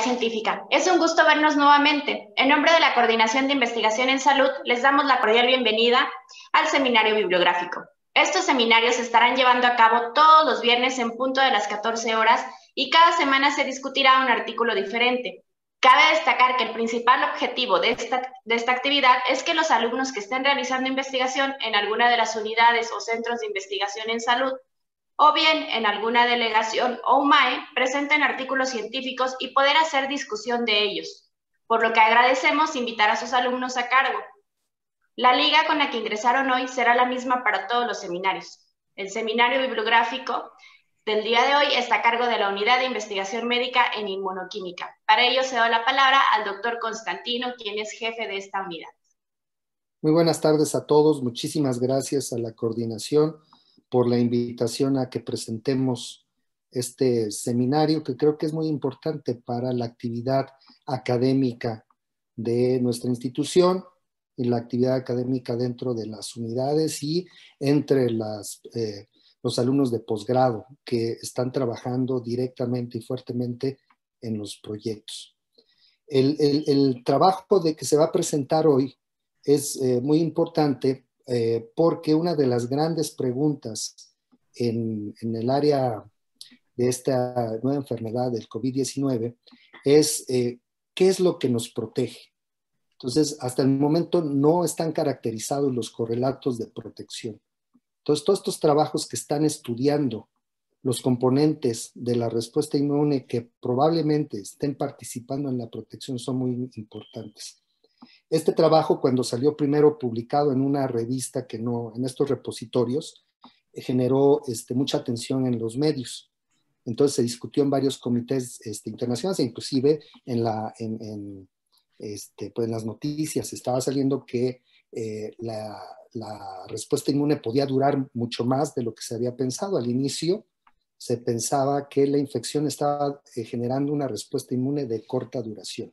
Científica. Es un gusto vernos nuevamente. En nombre de la Coordinación de Investigación en Salud, les damos la cordial bienvenida al Seminario Bibliográfico. Estos seminarios se estarán llevando a cabo todos los viernes en punto de las 14 horas y cada semana se discutirá un artículo diferente. Cabe destacar que el principal objetivo de esta, de esta actividad es que los alumnos que estén realizando investigación en alguna de las unidades o centros de investigación en salud o bien en alguna delegación o UMAE presenten artículos científicos y poder hacer discusión de ellos, por lo que agradecemos invitar a sus alumnos a cargo. La liga con la que ingresaron hoy será la misma para todos los seminarios. El seminario bibliográfico del día de hoy está a cargo de la Unidad de Investigación Médica en Inmunoquímica. Para ello se da la palabra al doctor Constantino, quien es jefe de esta unidad. Muy buenas tardes a todos. Muchísimas gracias a la coordinación por la invitación a que presentemos este seminario que creo que es muy importante para la actividad académica de nuestra institución y la actividad académica dentro de las unidades y entre eh, los alumnos de posgrado que están trabajando directamente y fuertemente en los proyectos. El, trabajo de que se va a presentar hoy es eh, muy importante eh, porque una de las grandes preguntas en, el área de esta nueva enfermedad del COVID-19 es eh, qué es lo que nos protege. Entonces, hasta el momento no están caracterizados los correlatos de protección. Entonces, todos estos trabajos que están estudiando los componentes de la respuesta inmune que probablemente estén participando en la protección son muy importantes. Este trabajo, cuando salió primero publicado en una revista que no, en estos repositorios, eh, generó este, mucha atención en los medios. Entonces se discutió en varios comités este, internacionales, e inclusive en, este, pues, las noticias estaba saliendo que eh, la, respuesta inmune podía durar mucho más de lo que se había pensado. Al inicio se pensaba que la infección estaba eh, generando una respuesta inmune de corta duración.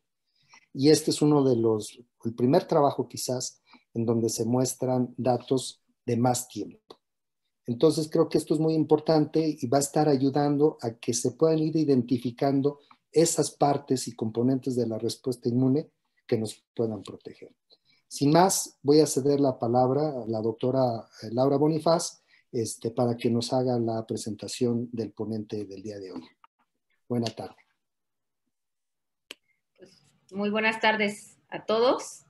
Y este es uno de los, el primer trabajo quizás, en donde se muestran datos de más tiempo. Entonces creo que esto es muy importante y va a estar ayudando a que se puedan ir identificando esas partes y componentes de la respuesta inmune que nos puedan proteger. Sin más, voy a ceder la palabra a la doctora eh, Laura Bonifaz este, para que nos haga la presentación del ponente del día de hoy. Buenas tardes. Muy buenas tardes a todos.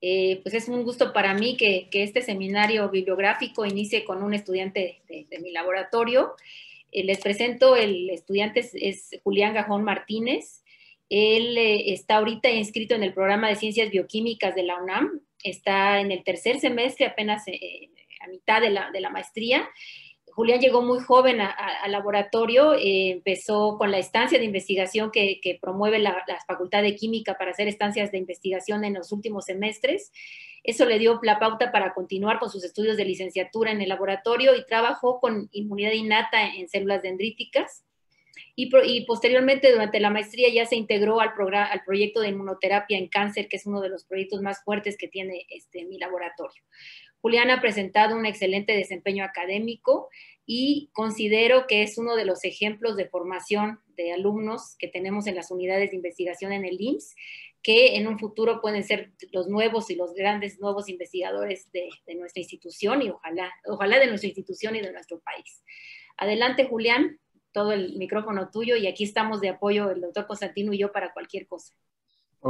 Eh, pues es un gusto para mí que, este seminario bibliográfico inicie con un estudiante de, mi laboratorio. Eh, les presento, el estudiante es, Julián Gajón Martínez. Él eh, está ahorita inscrito en el programa de Ciencias Bioquímicas de la UNAM. Está en el tercer semestre, apenas a mitad de la maestría Julián llegó muy joven al laboratorio, eh, empezó con la estancia de investigación que, promueve la, Facultad de Química para hacer estancias de investigación en los últimos semestres. Eso le dio la pauta para continuar con sus estudios de licenciatura en el laboratorio y trabajó con inmunidad innata en células dendríticas. Y, posteriormente, durante la maestría, ya se integró al, al proyecto de inmunoterapia en cáncer, que es uno de los proyectos más fuertes que tiene este, mi laboratorio. Julián ha presentado un excelente desempeño académico y considero que es uno de los ejemplos de formación de alumnos que tenemos en las unidades de investigación en el IMSS, que en un futuro pueden ser los nuevos y los grandes nuevos investigadores de, nuestra institución y ojalá, ojalá de nuestra institución y de nuestro país. Adelante, Julián, todo el micrófono tuyo y aquí estamos de apoyo el doctor Constantino y yo para cualquier cosa.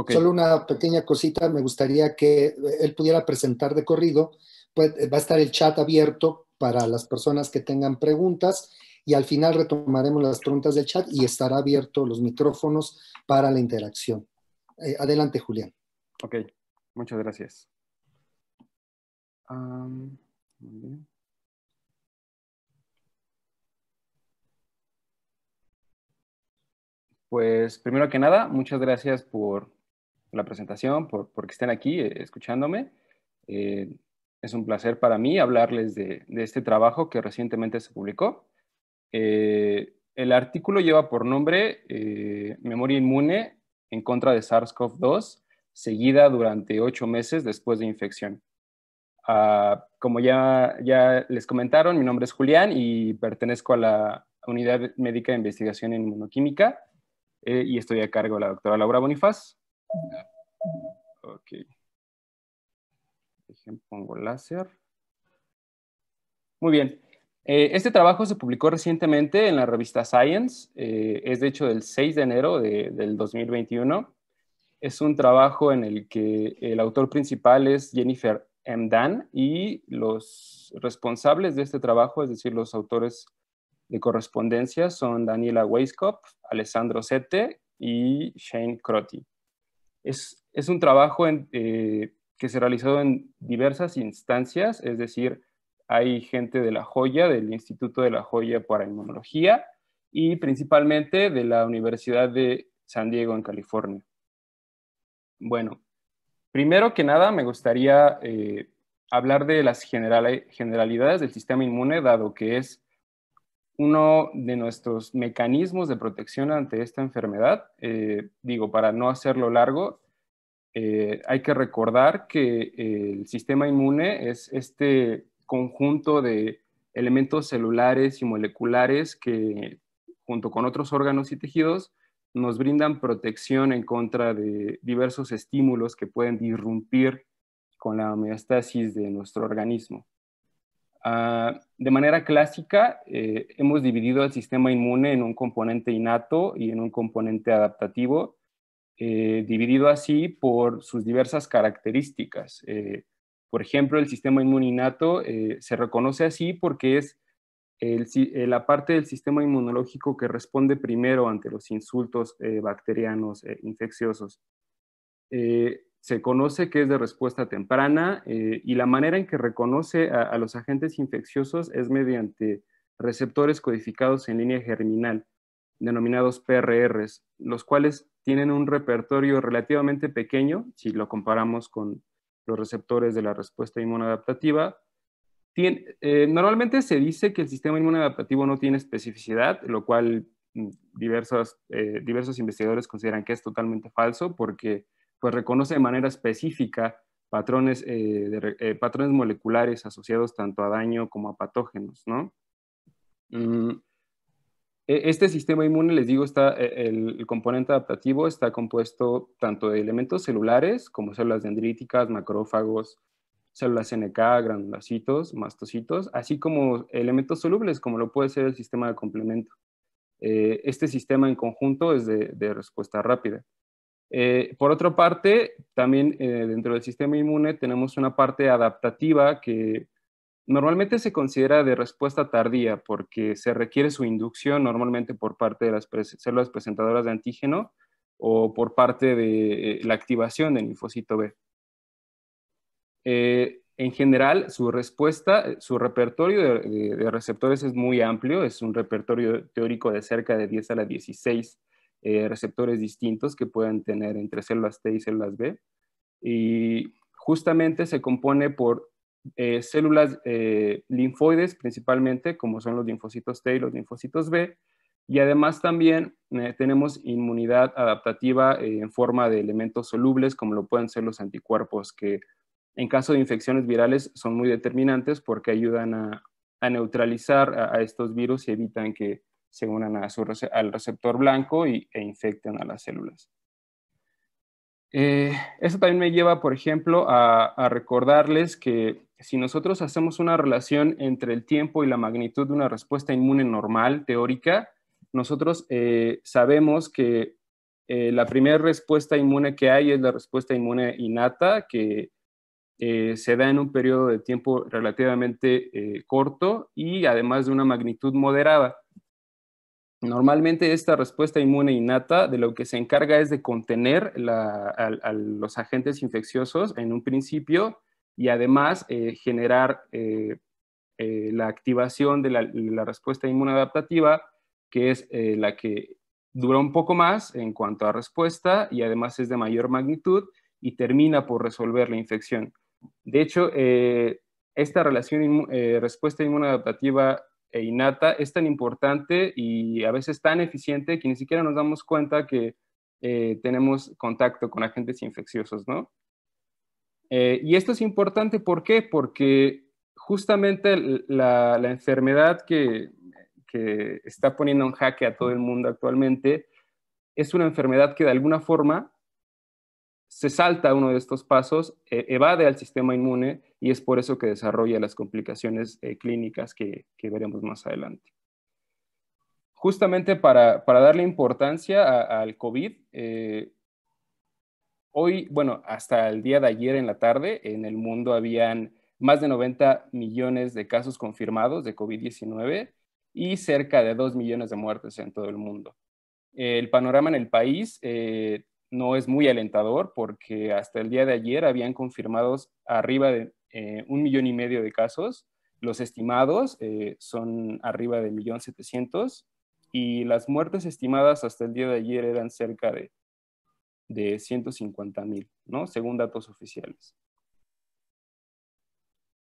Solo una pequeña cosita, me gustaría que él pudiera presentar de corrido va a estar el chat abierto para las personas que tengan preguntas y al final retomaremos las preguntas del chat y estará abierto los micrófonos para la interacción. Eh, adelante, Julián. Ok, muchas gracias. Pues primero que nada, muchas gracias por la presentación, por, por que estén aquí eh, escuchándome. Eh, es un placer para mí hablarles de, este trabajo que recientemente se publicó. Eh, el artículo lleva por nombre eh, Memoria inmune en contra de SARS-CoV-2, seguida durante ocho meses después de infección. Ah, como ya, les comentaron, mi nombre es Julián y pertenezco a la Unidad Médica de Investigación en Inmunoquímica eh, y estoy a cargo de la doctora Laura Bonifaz. Okay pongo láser. Muy bien. Eh, este trabajo se publicó recientemente en la revista Science. Eh, es de hecho del 6 de enero de, del 2021. Es un trabajo en el que el autor principal es Jennifer M. Dan y los responsables de este trabajo, es decir, los autores de correspondencia son Daniela Weiskopf, Alessandro Sete y Shane Crotty. Es, es un trabajo en, eh, que se realizó en diversas instancias, es decir, hay gente de la Joya, del Instituto de la Joya para Inmunología y principalmente de la Universidad de San Diego en California. Bueno, primero que nada me gustaría eh, hablar de las general, generalidades del sistema inmune, dado que es uno de nuestros mecanismos de protección ante esta enfermedad. Eh, digo, para no hacerlo largo, eh, hay que recordar que eh, el sistema inmune es este conjunto de elementos celulares y moleculares que, junto con otros órganos y tejidos, nos brindan protección en contra de diversos estímulos que pueden irrumpir con la homeostasis de nuestro organismo. Ah, de manera clásica, eh, hemos dividido el sistema inmune en un componente innato y en un componente adaptativo eh, dividido así por sus diversas características. Eh, por ejemplo, el sistema inmuninato eh, se reconoce así porque es la parte del sistema inmunológico que responde primero ante los insultos bacterianos infecciosos. se conoce que es de respuesta temprana y la manera en que reconoce a los agentes infecciosos es mediante receptores codificados en línea germinal denominados PRRs, los cuales tienen un repertorio relativamente pequeño, si lo comparamos con los receptores de la respuesta inmunoadaptativa. Eh, normalmente se dice que el sistema inmunoadaptativo no tiene especificidad, lo cual mm, diversos, eh, diversos investigadores consideran que es totalmente falso porque pues, reconoce de manera específica patrones, eh, patrones moleculares asociados tanto a daño como a patógenos, ¿no? Mm, e-, este sistema inmune, les digo, está e-, el, componente adaptativo está compuesto tanto de elementos celulares como células dendríticas, macrófagos, células NK, granulocitos, mastocitos, así como elementos solubles, como lo puede ser el sistema de complemento. Eh, este sistema en conjunto es de, respuesta rápida. Eh, por otra parte, también eh, dentro del sistema inmune tenemos una parte adaptativa que Normalmente se considera de respuesta tardía porque se requiere su inducción normalmente por parte de las células presentadoras de antígeno o por parte de eh, la activación del linfocito B. Eh, en general, su respuesta, eh, su repertorio de, receptores es muy amplio, es un repertorio teórico de cerca de 10 a la 16 receptores distintos que pueden tener entre células T y células B. Y justamente se compone por eh, células eh, linfoides principalmente, como son los linfocitos T y los linfocitos B, y además también eh, tenemos inmunidad adaptativa en forma de elementos solubles, como lo pueden ser los anticuerpos, que en caso de infecciones virales son muy determinantes porque ayudan a, neutralizar a, estos virus y evitan que se unan al receptor blanco e infecten a las células. Eh, eso también me lleva, por ejemplo, a recordarles que si nosotros hacemos una relación entre el tiempo y la magnitud de una respuesta inmune normal, teórica, nosotros eh, sabemos que eh, la primera respuesta inmune que hay es la respuesta inmune innata, que eh, se da en un periodo de tiempo relativamente corto y además de una magnitud moderada. Normalmente esta respuesta inmune innata de lo que se encarga es de contener a los agentes infecciosos en un principio y además eh, generar eh, eh, la activación de la, respuesta inmunoadaptativa, que es la que dura un poco más en cuanto a respuesta y además es de mayor magnitud y termina por resolver la infección. De hecho, esta relación respuesta inmunoadaptativa e innata es tan importante y a veces tan eficiente que ni siquiera nos damos cuenta que tenemos contacto con agentes infecciosos, ¿no? Eh, y esto es importante, ¿por qué? Porque justamente la, enfermedad que, está poniendo en jaque a todo el mundo actualmente es una enfermedad que de alguna forma se salta uno de estos pasos, e-, evade al sistema inmune y es por eso que desarrolla las complicaciones eh, clínicas que, veremos más adelante. Justamente para, darle importancia al COVID, eh, hoy, bueno, hasta el día de ayer en la tarde, en el mundo habían más de 90 millones de casos confirmados de COVID-19 y cerca de 2 millones de muertes en todo el mundo. El panorama en el país eh, no es muy alentador porque hasta el día de ayer habían confirmados arriba de eh, un millón y medio de casos. Los estimados eh, son arriba de millón y las muertes estimadas hasta el día de ayer eran cerca de de 150 mil, ¿no? según datos oficiales.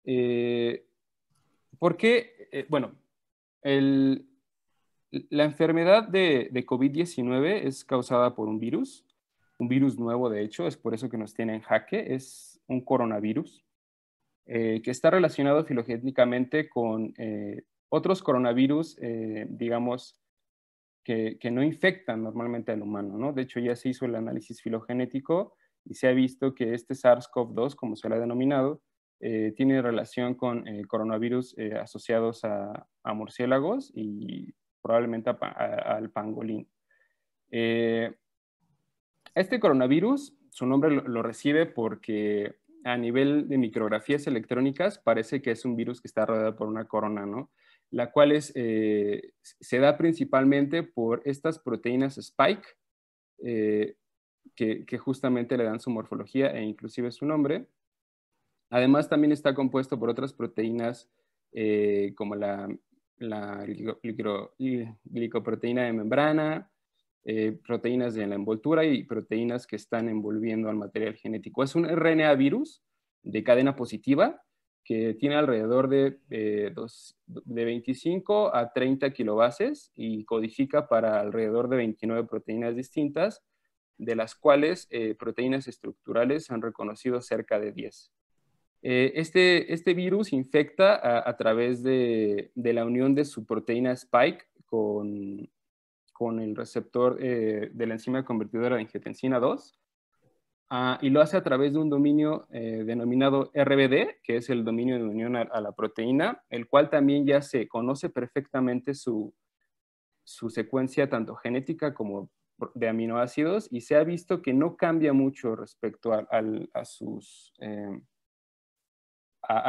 Eh, ¿Por qué? Eh, bueno, la enfermedad de, COVID-19 es causada por un virus, un virus nuevo de hecho, es por eso que nos tiene en jaque, es un coronavirus eh, que está relacionado filogenéticamente con otros coronavirus, digamos, que, no infectan normalmente al humano, ¿no? De hecho, ya se hizo el análisis filogenético y se ha visto que este SARS-CoV-2, como se le ha denominado, eh, tiene relación con eh, coronavirus eh, asociados a, murciélagos y probablemente al pangolín. este coronavirus, su nombre lo recibe porque a nivel de micrografías electrónicas parece que es un virus que está rodeado por una corona, ¿no? la cual eh, se da principalmente por estas proteínas spike, eh, que, justamente le dan su morfología e inclusive su nombre. Además, también está compuesto por otras proteínas eh, como la, glicoproteína de membrana, proteínas de la envoltura y proteínas que están envolviendo al material genético. Es un RNA virus de cadena positiva que tiene alrededor de, eh, de 25 a 30 kilobases y codifica para alrededor de 29 proteínas distintas, de las cuales eh, proteínas estructurales han reconocido cerca de 10. Eh, este, este, virus infecta a, través de, la unión de su proteína spike con, con el receptor de la enzima convertidora de angiotensina 2 Ah, y lo hace a través de un dominio eh, denominado RBD, que es el dominio de unión a, la proteína, el cual también ya se conoce perfectamente su, secuencia tanto genética como de aminoácidos y se ha visto que no cambia mucho respecto a, sus... Eh,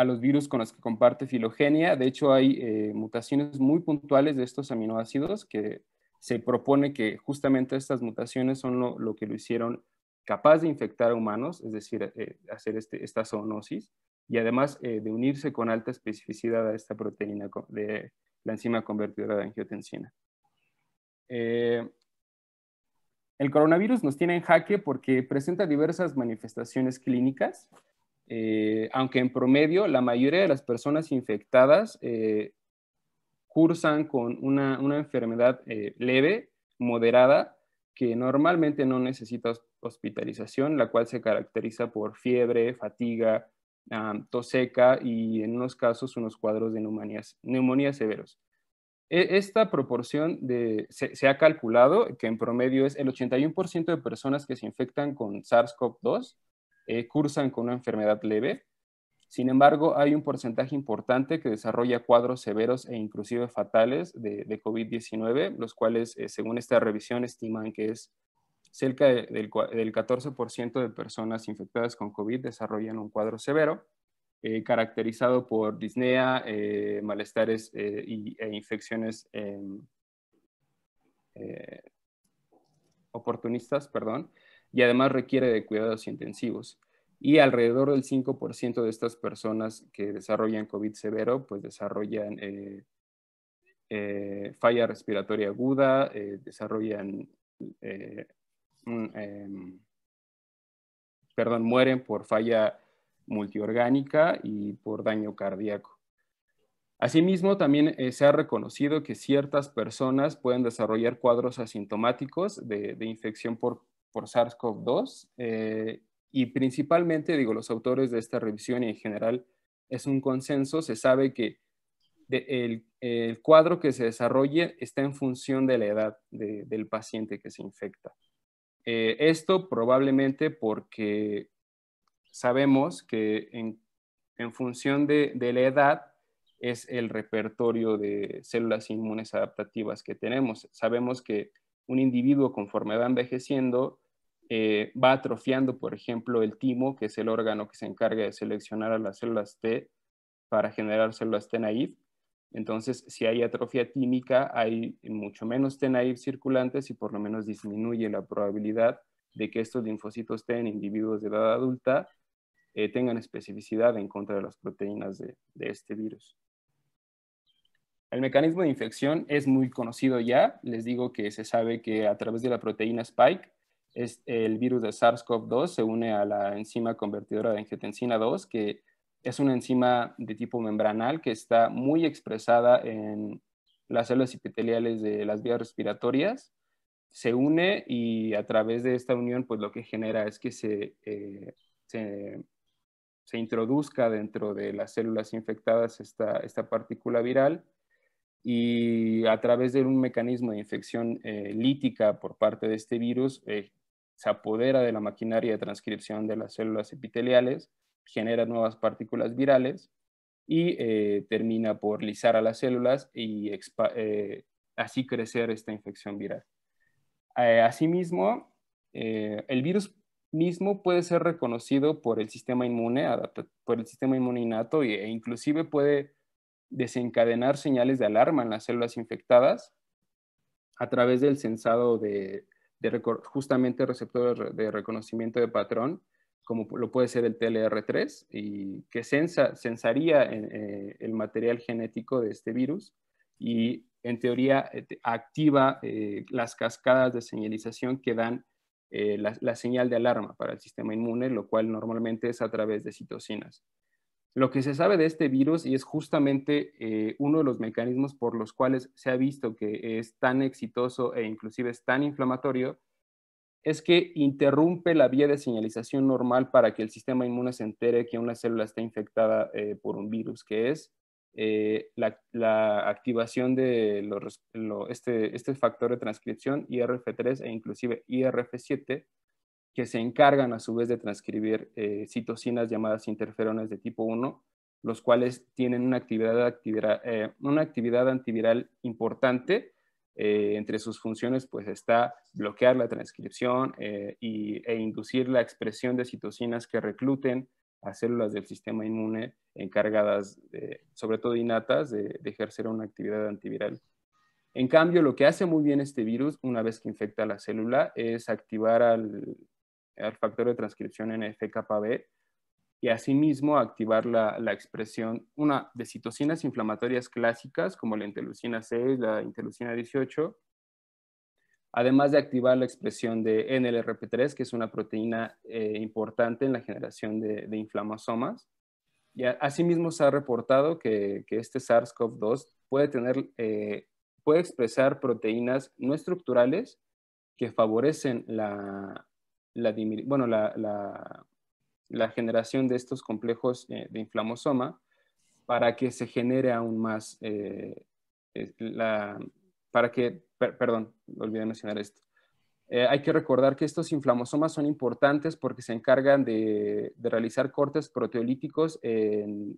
los virus con los que comparte filogenia. De hecho, hay eh, mutaciones muy puntuales de estos aminoácidos que se propone que justamente estas mutaciones son lo, lo que lo hicieron capaz de infectar a humanos, es decir, eh, eh, hacer este, esta zoonosis, y además eh, de unirse con alta especificidad a esta proteína de la enzima convertidora de angiotensina. el coronavirus nos tiene en jaque porque presenta diversas manifestaciones clínicas, aunque en promedio la mayoría de las personas infectadas cursan con una, una enfermedad leve, moderada que normalmente no necesita hospitalización, la cual se caracteriza por fiebre, fatiga, tos seca y en unos casos unos cuadros de neumonías, severos. E-, esta proporción se, ha calculado que en promedio es el 81% de personas que se infectan con SARS-CoV-2 eh, cursan con una enfermedad leve, sin embargo, hay un porcentaje importante que desarrolla cuadros severos e inclusive fatales de, COVID-19, los cuales, eh, según esta revisión, estiman que es cerca del, 14% de personas infectadas con COVID desarrollan un cuadro severo, eh, caracterizado por disnea, eh, malestares e infecciones em, oportunistas, perdón, y además requiere de cuidados intensivos y alrededor del 5% de estas personas que desarrollan COVID severo, pues desarrollan eh, eh, falla respiratoria aguda, eh, desarrollan, em, perdón, mueren por falla multiorgánica y por daño cardíaco. Asimismo, también se ha reconocido que ciertas personas pueden desarrollar cuadros asintomáticos de, infección por, por SARS-CoV-2 y principalmente, digo, los autores de esta revisión y en general es un consenso, se sabe que el, cuadro que se desarrolle está en función de la edad del paciente que se infecta. Eh, esto probablemente porque sabemos que en, función de, la edad es el repertorio de células inmunes adaptativas que tenemos. Sabemos que un individuo conforme va envejeciendo eh, va atrofiando, por ejemplo, el timo, que es el órgano que se encarga de seleccionar a las células T para generar células T naive. Entonces, si hay atrofia tímica, hay mucho menos T naive circulantes y por lo menos disminuye la probabilidad de que estos linfocitos T en individuos de edad adulta eh, tengan especificidad en contra de las proteínas de este virus. El mecanismo de infección es muy conocido ya. Les digo que se sabe que a través de la proteína Spike es el virus de SARS-CoV-2 se une a la enzima convertidora de angiotensina 2, que es una enzima de tipo membranal que está muy expresada en las células epiteliales de las vías respiratorias. Se une y a través de esta unión, pues lo que genera es que se, eh, se, introduzca dentro de las células infectadas esta, esta partícula viral y a través de un mecanismo de infección eh, lítica por parte de este virus, eh, se apodera de la maquinaria de transcripción de las células epiteliales, genera nuevas partículas virales y eh, termina por lisar a las células y eh, así crecer esta infección viral. Eh, asimismo, el virus mismo puede ser reconocido por el sistema inmune, por el sistema inmune innato e inclusive puede desencadenar señales de alarma en las células infectadas a través del sensado de justamente receptores de reconocimiento de patrón, como lo puede ser el TLR3, y que censaría eh, eh, el material genético de este virus y en teoría eh, activa las cascadas de señalización que dan la, la, señal de alarma para el sistema inmune, lo cual normalmente es a través de citocinas. Lo que se sabe de este virus, y es justamente eh, uno de los mecanismos por los cuales se ha visto que es tan exitoso e inclusive es tan inflamatorio, es que interrumpe la vía de señalización normal para que el sistema inmune se entere que una célula está infectada eh, por un virus, que es eh, la, activación de este, este factor de transcripción IRF3 e inclusive IRF7, que se encargan a su vez de transcribir eh, citocinas llamadas interferones de tipo 1, los cuales tienen una actividad, eh, una actividad antiviral importante. Eh, entre sus funciones pues está bloquear la transcripción e inducir la expresión de citocinas que recluten a células del sistema inmune encargadas, sobre todo innatas, de, ejercer una actividad antiviral. En cambio, lo que hace muy bien este virus una vez que infecta la célula es activar al, al factor de transcripción NFKB y asimismo activar la, la, expresión una, de citocinas inflamatorias clásicas como la interleucina 6, la interleucina 18, además de activar la expresión de NLRP3, que es una proteína eh, importante en la generación de, de inflamasomas. Y asimismo se ha reportado que, que este SARS-CoV-2 puede, tener, eh, puede expresar proteínas no estructurales que favorecen la, la, bueno, la, la, generación de estos complejos eh, de inflamosoma para que se genere aún más eh, la, para que, perdón, olvidé mencionar esto. Eh, hay que recordar que estos inflamosomas son importantes porque se encargan de, realizar cortes proteolíticos en,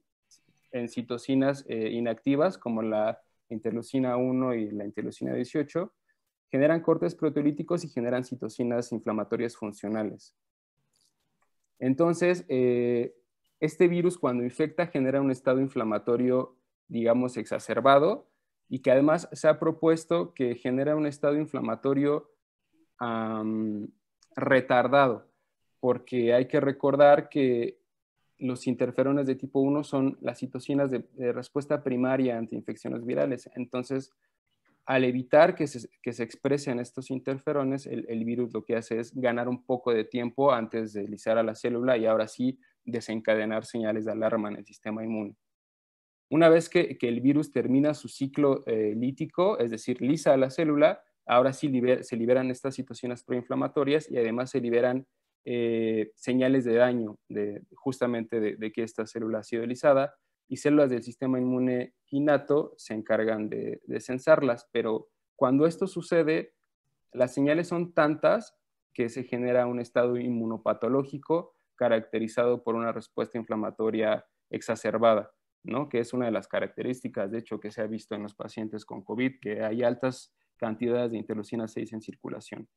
en citocinas inactivas como la interleucina 1 y la interleucina 18 generan cortes proteolíticos y generan citocinas inflamatorias funcionales. Entonces, eh, este virus cuando infecta genera un estado inflamatorio, digamos, exacerbado y que además se ha propuesto que genera un estado inflamatorio retardado, porque hay que recordar que los interferones de tipo 1 son las citocinas de respuesta primaria ante infecciones virales. Entonces, al evitar que se, expresen estos interferones, el, virus lo que hace es ganar un poco de tiempo antes de deslizar a la célula y ahora sí desencadenar señales de alarma en el sistema inmune. Una vez que, el virus termina su ciclo eh, lítico, es decir, lisa a la célula, ahora sí se liberan estas situaciones proinflamatorias y además se liberan eh, señales de daño justamente de, que esta célula ha sido lisada y células del sistema inmune innato se encargan de, de censarlas, pero cuando esto sucede, las señales son tantas que se genera un estado inmunopatológico caracterizado por una respuesta inflamatoria exacerbada, ¿no? que es una de las características, de hecho, que se ha visto en los pacientes con COVID, que hay altas cantidades de interleucina 6 en circulación,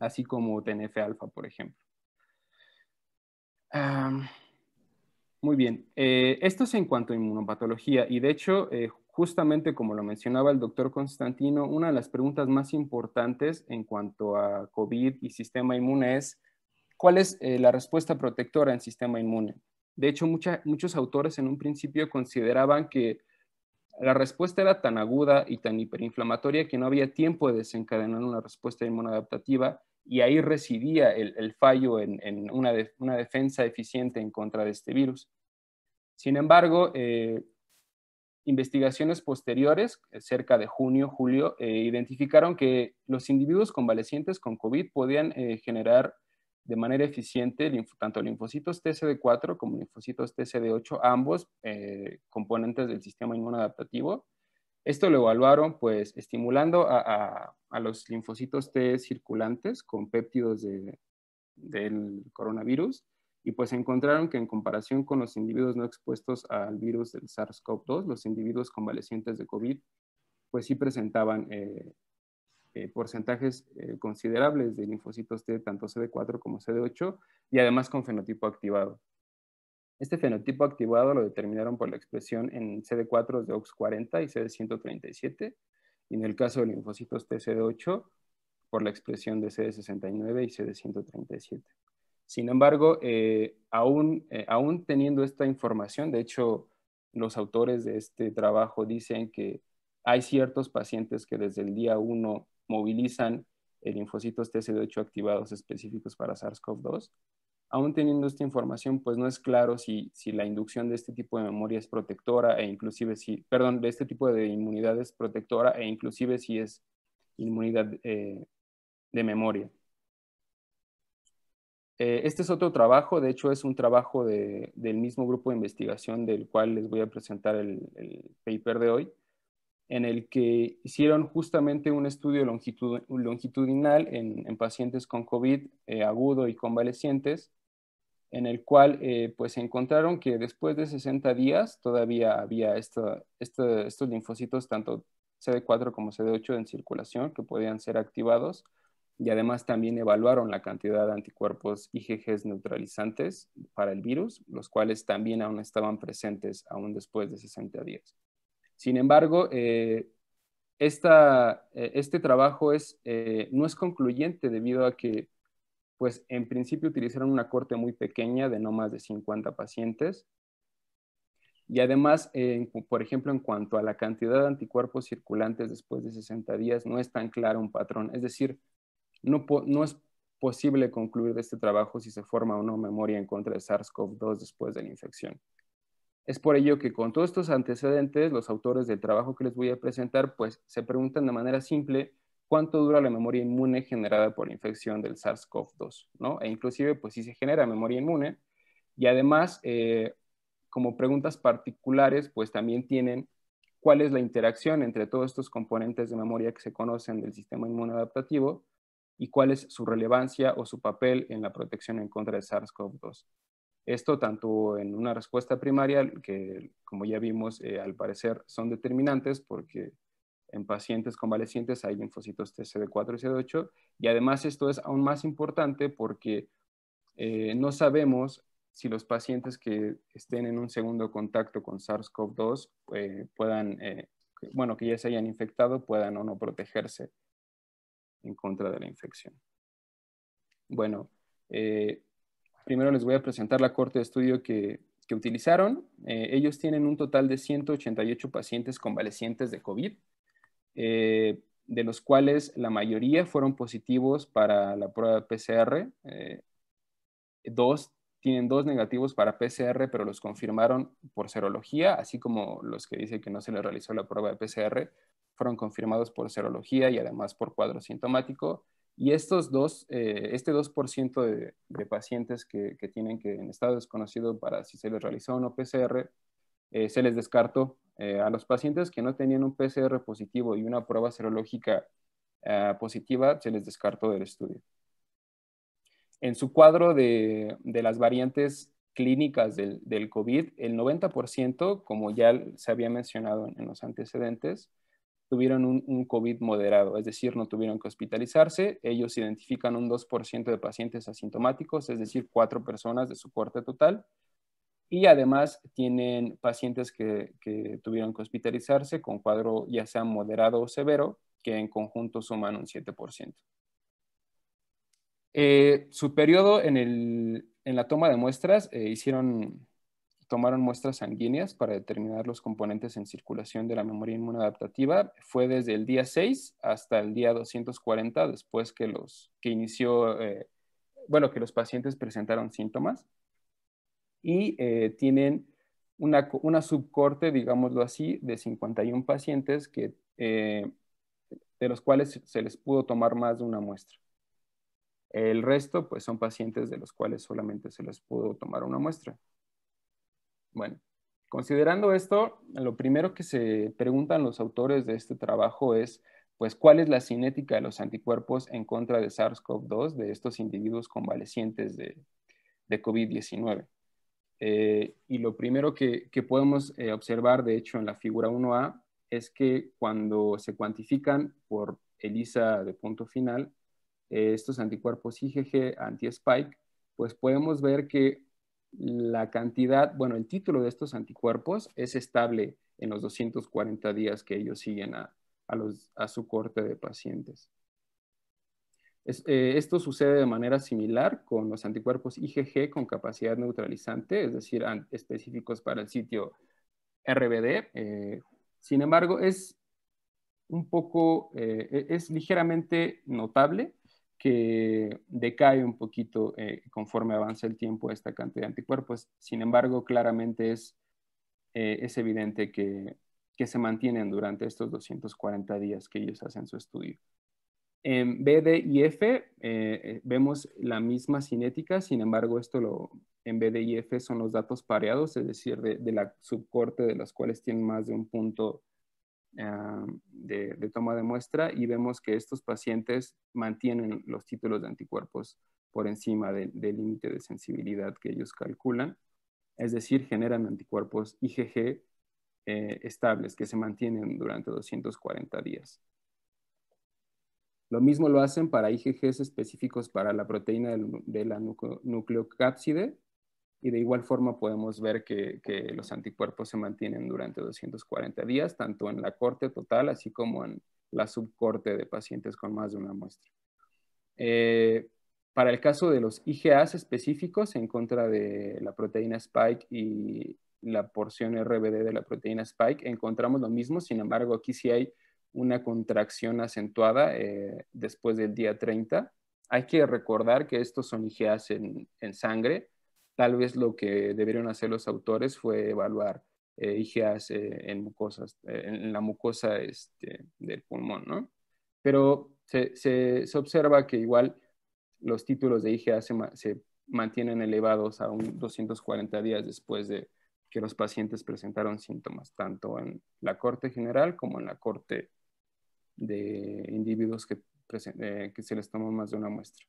así como TNF-alfa, por ejemplo. Muy bien, eh, esto es en cuanto a inmunopatología y de hecho, eh, justamente como lo mencionaba el doctor Constantino, una de las preguntas más importantes en cuanto a COVID y sistema inmune es, ¿cuál es eh, la respuesta protectora en sistema inmune? De hecho, muchos autores en un principio consideraban que la respuesta era tan aguda y tan hiperinflamatoria que no había tiempo de desencadenar una respuesta inmunoadaptativa y ahí residía el, fallo en, una, defensa eficiente en contra de este virus. Sin embargo, eh, investigaciones posteriores, cerca de junio, julio, eh, identificaron que los individuos convalecientes con COVID podían eh, generar de manera eficiente tanto linfocitos TCD4 como linfocitos TCD8, ambos componentes del sistema inmunoadaptativo, esto lo evaluaron pues estimulando a, los linfocitos T circulantes con péptidos del coronavirus y pues encontraron que en comparación con los individuos no expuestos al virus del SARS-CoV-2, los individuos convalecientes de COVID pues sí presentaban eh, eh, porcentajes eh, considerables de linfocitos T, tanto CD4 como CD8, y además con fenotipo activado. Este fenotipo activado lo determinaron por la expresión en CD4 de OX40 y CD137, y en el caso de linfocitos TCD8 por la expresión de CD69 y CD137. Sin embargo, eh, aún, eh, aún teniendo esta información, de hecho, los autores de este trabajo dicen que hay ciertos pacientes que desde el día 1 movilizan linfocitos TCD8 activados específicos para SARS-CoV-2 aún teniendo esta información, pues no es claro si, la inducción de este tipo de memoria es protectora e inclusive si, perdón, de este tipo de inmunidad es protectora e inclusive si es inmunidad eh, de memoria. Eh, este es otro trabajo, de hecho es un trabajo del mismo grupo de investigación del cual les voy a presentar el paper de hoy en el que hicieron justamente un estudio longitudinal en, pacientes con COVID eh, agudo y convalecientes, en el cual eh, pues encontraron que después de 60 días todavía había estos linfocitos, tanto CD4 como CD8 en circulación, que podían ser activados, y además también evaluaron la cantidad de anticuerpos IgG neutralizantes para el virus, los cuales también aún estaban presentes aún después de 60 días. Sin embargo, eh, eh, este trabajo eh, no es concluyente debido a que, pues, en principio utilizaron una corte muy pequeña de no más de 50 pacientes. Y además, por ejemplo, en cuanto a la cantidad de anticuerpos circulantes después de 60 días, no es tan claro un patrón. Es decir, no, no es posible concluir de este trabajo si se forma o no memoria en contra de SARS-CoV-2 después de la infección. Es por ello que con todos estos antecedentes, los autores del trabajo que les voy a presentar, pues se preguntan de manera simple cuánto dura la memoria inmune generada por la infección del SARS-CoV-2, ¿no? E inclusive, pues si se genera memoria inmune, y además, eh, como preguntas particulares, pues también tienen cuál es la interacción entre todos estos componentes de memoria que se conocen del sistema adaptativo y cuál es su relevancia o su papel en la protección en contra del SARS-CoV-2. Esto tanto en una respuesta primaria, que como ya vimos, eh, al parecer son determinantes porque en pacientes convalecientes hay linfocitos TCD4 y CD8, y además esto es aún más importante porque eh, no sabemos si los pacientes que estén en un segundo contacto con SARS-CoV-2 eh, puedan, bueno, que ya se hayan infectado, puedan o no protegerse en contra de la infección. Bueno, Primero les voy a presentar la corte de estudio que, utilizaron. Eh, ellos tienen un total de 188 pacientes convalecientes de COVID, eh, de los cuales la mayoría fueron positivos para la prueba PCR. Eh, dos tienen dos negativos para PCR, pero los confirmaron por serología, así como los que dicen que no se les realizó la prueba de PCR, fueron confirmados por serología y además por cuadro sintomático. Y eh, este 2% de, pacientes que, tienen que en estado desconocido para si se les realizó un PCR, eh, se les descartó. Eh, a los pacientes que no tenían un PCR positivo y una prueba serológica ah, positiva, se les descartó del estudio. En su cuadro de, las variantes clínicas del, COVID, el 90%, como ya se había mencionado en los antecedentes, tuvieron un, COVID moderado, es decir, no tuvieron que hospitalizarse. Ellos identifican un 2% de pacientes asintomáticos, es decir, cuatro personas de su corte total. Y además tienen pacientes que, tuvieron que hospitalizarse con cuadro ya sea moderado o severo, que en conjunto suman un 7%. Eh, su periodo en, el, en, la toma de muestras eh, hicieron tomaron muestras sanguíneas para determinar los componentes en circulación de la memoria inmunoadaptativa fue desde el día 6 hasta el día 240 después que los que inició, eh, bueno, que los pacientes presentaron síntomas y eh, tienen una, una, subcorte, digámoslo así, de 51 pacientes que, eh, de los cuales se les pudo tomar más de una muestra. El resto, pues, son pacientes de los cuales solamente se les pudo tomar una muestra. Bueno, considerando esto, lo primero que se preguntan los autores de este trabajo es, pues, ¿cuál es la cinética de los anticuerpos en contra de SARS-CoV-2 de estos individuos convalecientes de, COVID-19? Eh, y lo primero que, podemos eh, observar, de hecho, en la figura 1A, es que cuando se cuantifican por ELISA de punto final, eh, estos anticuerpos IgG anti-spike, pues podemos ver que la cantidad, bueno, el título de estos anticuerpos es estable en los 240 días que ellos siguen a, su corte de pacientes. Eh, esto sucede de manera similar con los anticuerpos IgG con capacidad neutralizante, es decir, específicos para el sitio RBD. Eh, sin embargo, es un poco, eh, e, es ligeramente notable que decae un poquito eh, conforme avanza el tiempo esta cantidad de anticuerpos. Sin embargo, claramente es, eh, es evidente que, se mantienen durante estos 240 días que ellos hacen su estudio. En BD y F eh, vemos la misma cinética, sin embargo, esto lo, en B, y F son los datos pareados, es decir, de la subcorte de las cuales tienen más de un punto Ah, de, toma de muestra y vemos que estos pacientes mantienen los títulos de anticuerpos por encima del límite de sensibilidad que ellos calculan, es decir, generan anticuerpos IgG eh, estables que se mantienen durante 240 días. Lo mismo lo hacen para IgGs específicos para la proteína de la nucleocápside y de igual forma podemos ver que, los anticuerpos se mantienen durante 240 días, tanto en la corte total, así como en la subcorte de pacientes con más de una muestra. Eh, para el caso de los IGAs específicos en contra de la proteína Spike y la porción RBD de la proteína Spike, encontramos lo mismo, sin embargo aquí sí hay una contracción acentuada eh, después del día 30. Hay que recordar que estos son IGAs en sangre, Tal vez lo que debieron hacer los autores fue evaluar eh, IGA eh, en mucosas, eh, en la mucosa este, del pulmón, ¿no? Pero se, observa que igual los títulos de IGA se, mantienen elevados a un 240 días después de que los pacientes presentaron síntomas, tanto en la corte general como en la corte de individuos que, que se les tomó más de una muestra.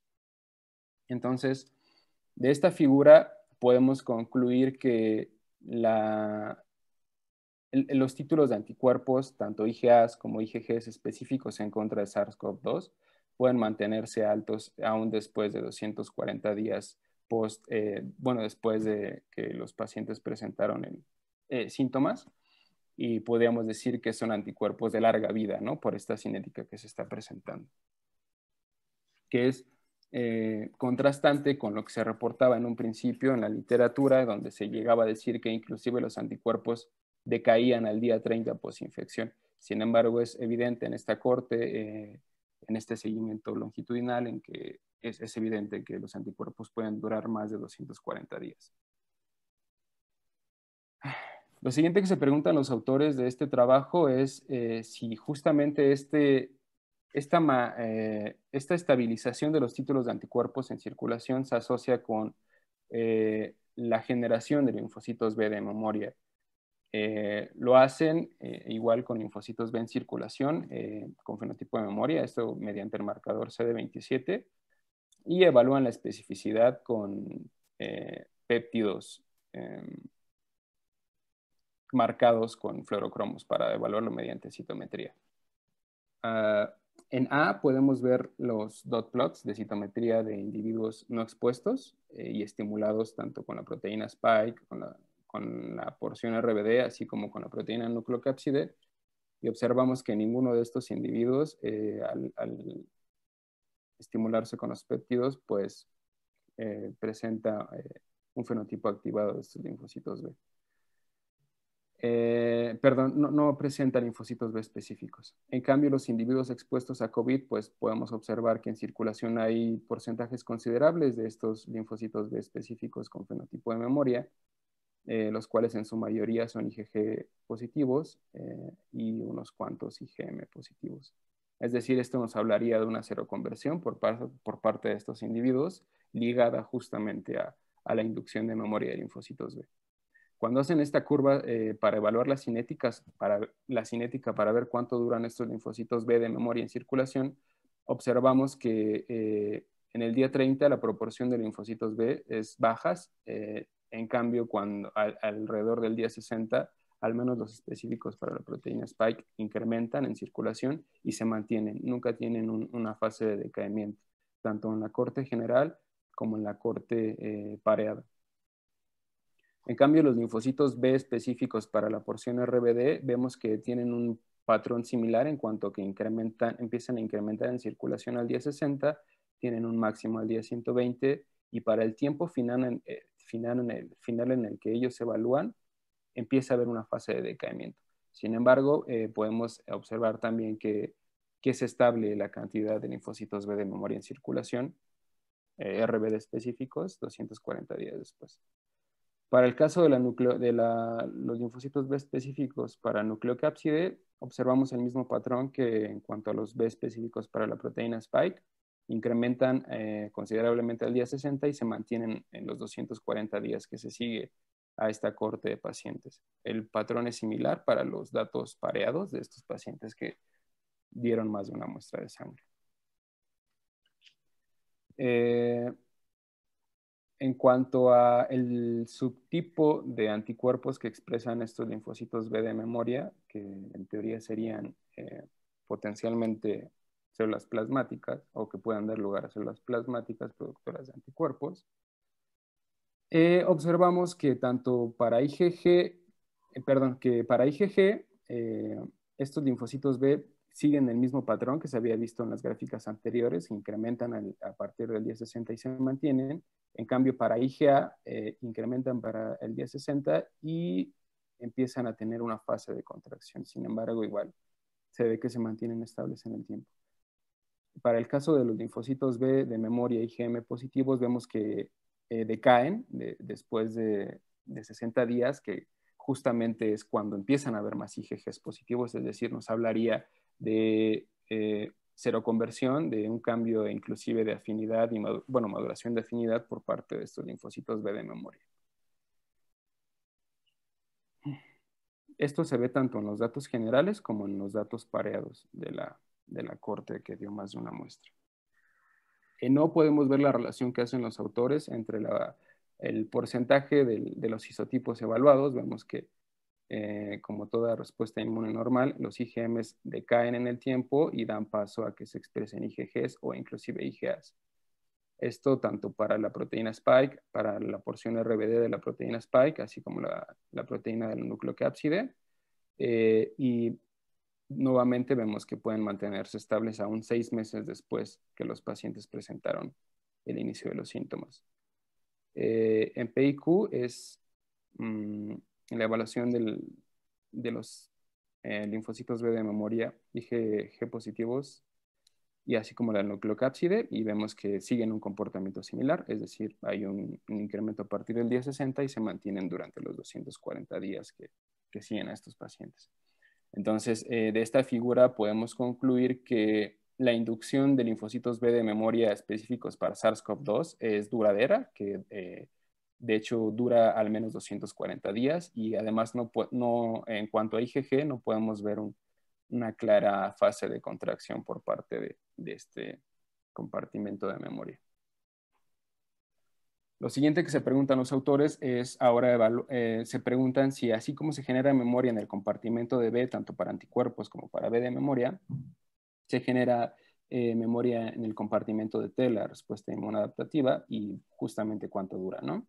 Entonces, de esta figura podemos concluir que los títulos de anticuerpos, tanto IgAs como IgGs específicos en contra de SARS-CoV-2, pueden mantenerse altos aún después de 240 días post, eh, bueno, después de que los pacientes presentaron eh, síntomas y podríamos decir que son anticuerpos de larga vida, ¿no? Por esta cinética que se está presentando, que es eh, contrastante con lo que se reportaba en un principio en la literatura, donde se llegaba a decir que inclusive los anticuerpos decaían al día 30 posinfección. Sin embargo, es evidente en esta corte, eh, en este seguimiento longitudinal, en que es, evidente que los anticuerpos pueden durar más de 240 días. Lo siguiente que se preguntan los autores de este trabajo es eh, si justamente este eh, esta, estabilización de los títulos de anticuerpos en circulación se asocia con eh, la generación de linfocitos B de memoria. Eh, lo hacen igual con linfocitos B en circulación, con fenotipo de memoria, esto mediante el marcador CD27, y evalúan la especificidad con péptidos em, marcados con fluorocromos para evaluarlo mediante citometría. Ah, en A podemos ver los dot plots de citometría de individuos no expuestos eh, y estimulados tanto con la proteína spike, con la, porción RBD, así como con la proteína nucleocápside. Y observamos que ninguno de estos individuos, eh, al, estimularse con los péptidos, pues eh, presenta un fenotipo activado de estos linfocitos B. Eh, perdón, no, presenta linfocitos B específicos. En cambio, los individuos expuestos a COVID, pues podemos observar que en circulación hay porcentajes considerables de estos linfocitos B específicos con fenotipo de memoria, eh, los cuales en su mayoría son IgG positivos eh, y unos cuantos IgM positivos. Es decir, esto nos hablaría de una seroconversión por, por parte de estos individuos ligada justamente a la inducción de memoria de linfocitos B. Cuando hacen esta curva eh, para evaluar las cinéticas, para la cinética para ver cuánto duran estos linfocitos B de memoria en circulación, observamos que eh, en el día 30 la proporción de linfocitos B es bajas, eh, en cambio cuando alrededor del día 60 al menos los específicos para la proteína spike incrementan en circulación y se mantienen, nunca tienen una fase de decaimiento, tanto en la corte general como en la corte pareada. En cambio, los linfocitos B específicos para la porción RBD vemos que tienen un patrón similar en cuanto que empiezan a incrementar en circulación al día 60, tienen un máximo al día 120 y para el tiempo eh, final en, el, final en el que ellos se evalúan, empieza a haber una fase de decaimiento. Sin embargo, eh, podemos observar también que, que, es estable la cantidad de linfocitos B de memoria en circulación, eh, RBD específicos, 240 días después. Para el caso de, la de los linfocitos B específicos para nucleocápside, observamos el mismo patrón que en cuanto a los B específicos para la proteína Spike, incrementan eh, considerablemente al día 60 y se mantienen en los 240 días que se sigue a esta corte de pacientes. El patrón es similar para los datos pareados de estos pacientes que dieron más de una muestra de sangre. Eh, en cuanto a el subtipo de anticuerpos que expresan estos linfocitos B de memoria, que en teoría serían eh, potencialmente células plasmáticas o que puedan dar lugar a células plasmáticas productoras de anticuerpos, eh, observamos que tanto para IgG, eh, perdón, que para IgG estos linfocitos B siguen el mismo patrón que se había visto en las gráficas anteriores, incrementan a partir del día 60 y se mantienen. En cambio, para IGA, eh, incrementan para el día 60 y empiezan a tener una fase de contracción. Sin embargo, igual se ve que se mantienen estables en el tiempo. Para el caso de los linfocitos B de memoria IgM positivos, vemos que eh, decaen después de, de 60 días, que justamente es cuando empiezan a haber más IgGs positivos, es decir, nos hablaría de eh, cero conversión de un cambio inclusive de afinidad y bueno, maduración de afinidad por parte de estos linfocitos B de memoria. Esto se ve tanto en los datos generales como en los datos pareados de la, corte que dio más de una muestra. y eh, no podemos ver la relación que hacen los autores entre el porcentaje de, de los isotipos evaluados. Vemos que eh, como toda respuesta inmune normal, los IgMs decaen en el tiempo y dan paso a que se expresen IgGs o inclusive IgAs. Esto tanto para la proteína spike, para la porción RBD de la proteína spike, así como la, proteína del que Eh, y nuevamente vemos que pueden mantenerse estables aún seis meses después que los pacientes presentaron el inicio de los síntomas. Eh, en PIQ es mm, en la evaluación de los eh, linfocitos B de memoria y G, positivos, y así como la nucleocápside, y vemos que siguen un comportamiento similar, es decir, hay un, incremento a partir del día 60 y se mantienen durante los 240 días que, siguen a estos pacientes. Entonces, eh, de esta figura podemos concluir que la inducción de linfocitos B de memoria específicos para SARS-CoV-2 es duradera, que eh, de hecho, dura al menos 240 días y además no, en cuanto a IgG no podemos ver una clara fase de contracción por parte de, este compartimento de memoria. Lo siguiente que se preguntan los autores es ahora eh, se preguntan si así como se genera memoria en el compartimento de B, tanto para anticuerpos como para B de memoria, se genera eh, memoria en el compartimento de T, la respuesta adaptativa, y justamente cuánto dura, ¿no?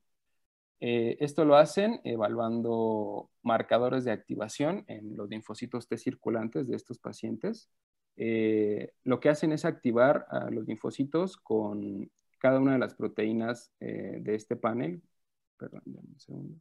Eh, esto lo hacen evaluando marcadores de activación en los linfocitos T circulantes de estos pacientes. Eh, lo que hacen es activar a los linfocitos con cada una de las proteínas eh, de este panel. Perdón, un segundo.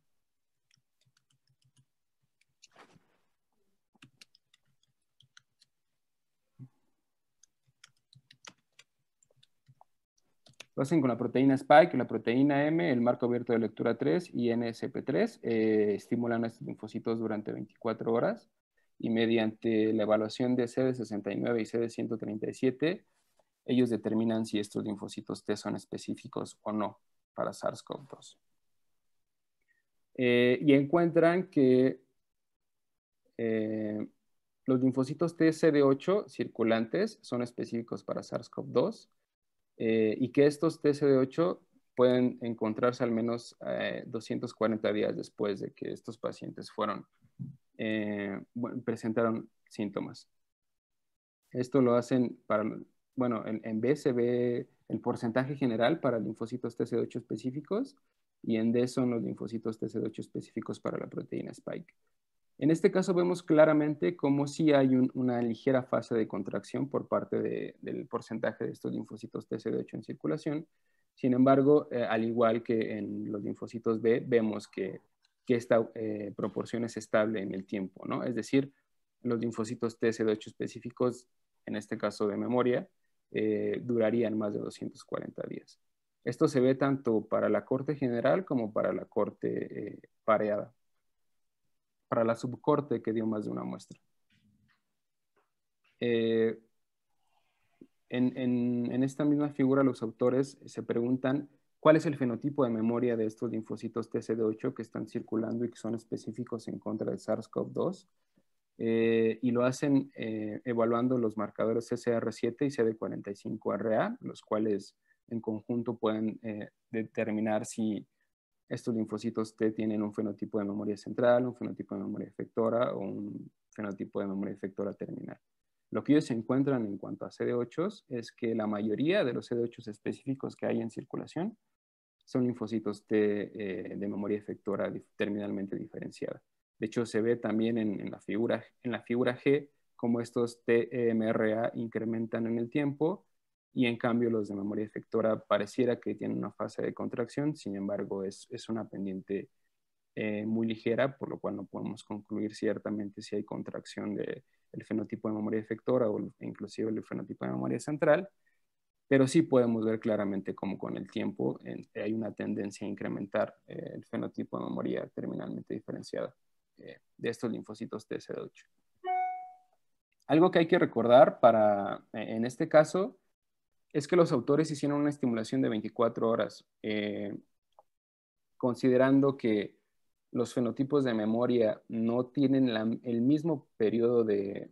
Lo hacen con la proteína Spike, la proteína M, el marco abierto de lectura 3 y NSP3. Eh, estimulan a estos linfocitos durante 24 horas y mediante la evaluación de CD69 y CD137, ellos determinan si estos linfocitos T son específicos o no para SARS-CoV-2. Eh, y encuentran que eh, los linfocitos T 8 circulantes son específicos para SARS-CoV-2 eh, y que estos TCD8 pueden encontrarse al menos 240 eh, días después de que estos pacientes fueron, eh, presentaron síntomas. Esto lo hacen para, bueno, en, en, B se ve el porcentaje general para linfocitos TCD8 específicos y en D son los linfocitos TCD8 específicos para la proteína Spike. En este caso vemos claramente cómo sí hay una ligera fase de contracción por parte del porcentaje de estos linfocitos TCD8 en circulación. Sin embargo, eh, al igual que en los linfocitos B, vemos que, esta eh, proporción es estable en el tiempo, Es decir, los linfocitos TCD8 específicos, en este caso de memoria, eh, durarían más de 240 días. Esto se ve tanto para la corte general como para la corte pareada para la subcorte que dio más de una muestra. Eh, en, esta misma figura los autores se preguntan cuál es el fenotipo de memoria de estos linfocitos TCD8 que están circulando y que son específicos en contra del SARS-CoV-2 eh, y lo hacen eh, evaluando los marcadores CCR7 y CD45RA, los cuales en conjunto pueden determinar si estos linfocitos T tienen un fenotipo de memoria central, un fenotipo de memoria efectora o un fenotipo de memoria efectora terminal. Lo que ellos encuentran en cuanto a CD8 s es que la mayoría de los CD8 s específicos que hay en circulación son linfocitos T eh, de memoria efectora terminalmente diferenciada. De hecho, se ve también en, la, figura, G como estos TMRA e incrementan en el tiempo y en cambio los de memoria efectora pareciera que tienen una fase de contracción, sin embargo es, es una pendiente eh, muy ligera, por lo cual no podemos concluir ciertamente si hay contracción del el fenotipo de memoria efectora o e inclusive el fenotipo de memoria central, pero sí podemos ver claramente como con el tiempo hay una tendencia a incrementar eh, el fenotipo de memoria terminalmente diferenciada eh, de estos linfocitos tsd 8 Algo que hay que recordar para, e, en este caso, es que los autores hicieron una estimulación de 24 horas, eh, considerando que los fenotipos de memoria no tienen el mismo periodo de,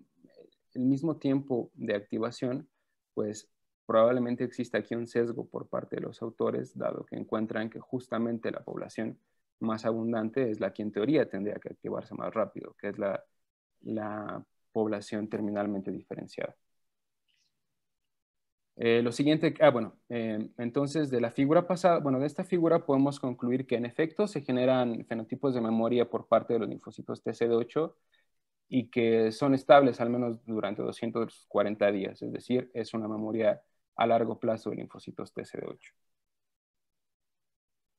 el mismo tiempo de activación, pues probablemente exista aquí un sesgo por parte de los autores, dado que encuentran que justamente la población más abundante es la que en teoría tendría que activarse más rápido, que es la población terminalmente diferenciada. Eh, lo siguiente, ah, bueno, eh, entonces de la figura pasada, bueno, de esta figura podemos concluir que en efecto se generan fenotipos de memoria por parte de los linfocitos TCD8 y que son estables al menos durante 240 días, es decir, es una memoria a largo plazo de linfocitos TCD8.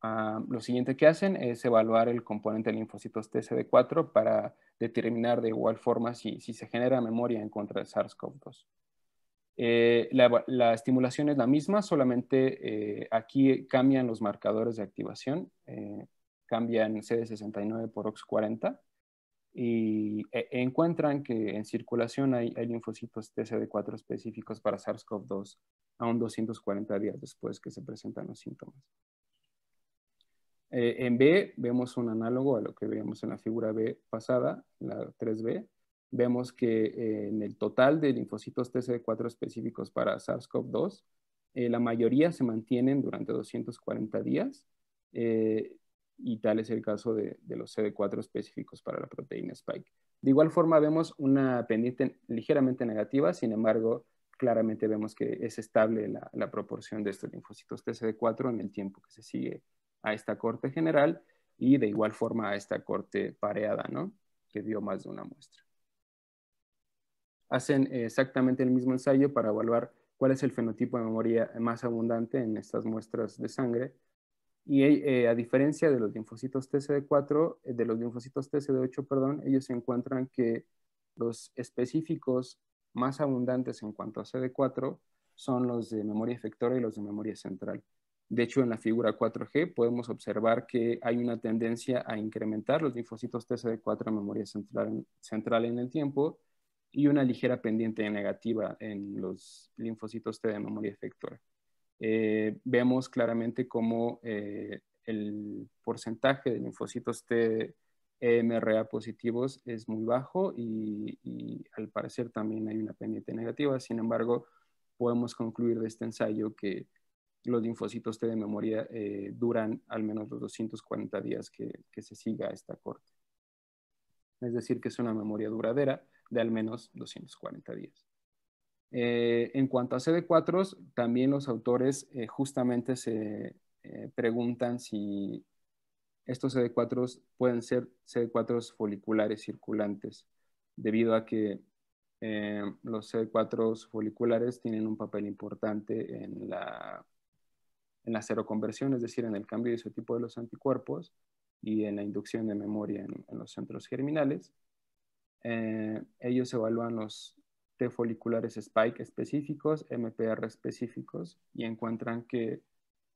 Ah, lo siguiente que hacen es evaluar el componente de linfocitos TCD4 para determinar de igual forma si, si se genera memoria en contra del SARS-CoV-2. Eh, la, estimulación es la misma, solamente eh, aquí cambian los marcadores de activación, eh, cambian CD69 por OX40 y e-, encuentran que en circulación hay, hay linfocitos TCD4 específicos para SARS-CoV-2 aún 240 días después que se presentan los síntomas. en B vemos un análogo a lo que veíamos en la figura B pasada, la 3B, vemos que eh, en el total de linfocitos TCD4 específicos para SARS-CoV-2, eh, la mayoría se mantienen durante 240 días eh, y tal es el caso de, los CD4 específicos para la proteína Spike. De igual forma vemos una pendiente ligeramente negativa, sin embargo, claramente vemos que es estable la, proporción de estos linfocitos TCD4 en el tiempo que se sigue a esta corte general y de igual forma a esta corte pareada, ¿no? Que dio más de una muestra hacen exactamente el mismo ensayo para evaluar cuál es el fenotipo de memoria más abundante en estas muestras de sangre. Y eh, a diferencia de los linfocitos TCD4, eh, de los linfocitos 8 perdón, ellos encuentran que los específicos más abundantes en cuanto a CD4 son los de memoria efectora y los de memoria central. De hecho, en la figura 4G podemos observar que hay una tendencia a incrementar los linfocitos TCD4 en memoria central en el tiempo y una ligera pendiente negativa en los linfocitos T de memoria efectora. Eh, vemos claramente cómo eh, el porcentaje de linfocitos T e MRA positivos es muy bajo y, al parecer también hay una pendiente negativa. Sin embargo, podemos concluir de este ensayo que los linfocitos T de memoria eh, duran al menos los 240 días que se siga esta corte. Es decir, que es una memoria duradera de al menos 240 días. Eh, en cuanto a CD4, también los autores eh, justamente se eh, preguntan si estos CD4 pueden ser CD4 foliculares circulantes, debido a que los CD4 foliculares tienen un papel importante en la, en la seroconversión, es decir, en el cambio de tipo de los anticuerpos y en la inducción de memoria en los centros germinales. Eh, ellos evalúan los T foliculares spike específicos, MPR específicos, y encuentran que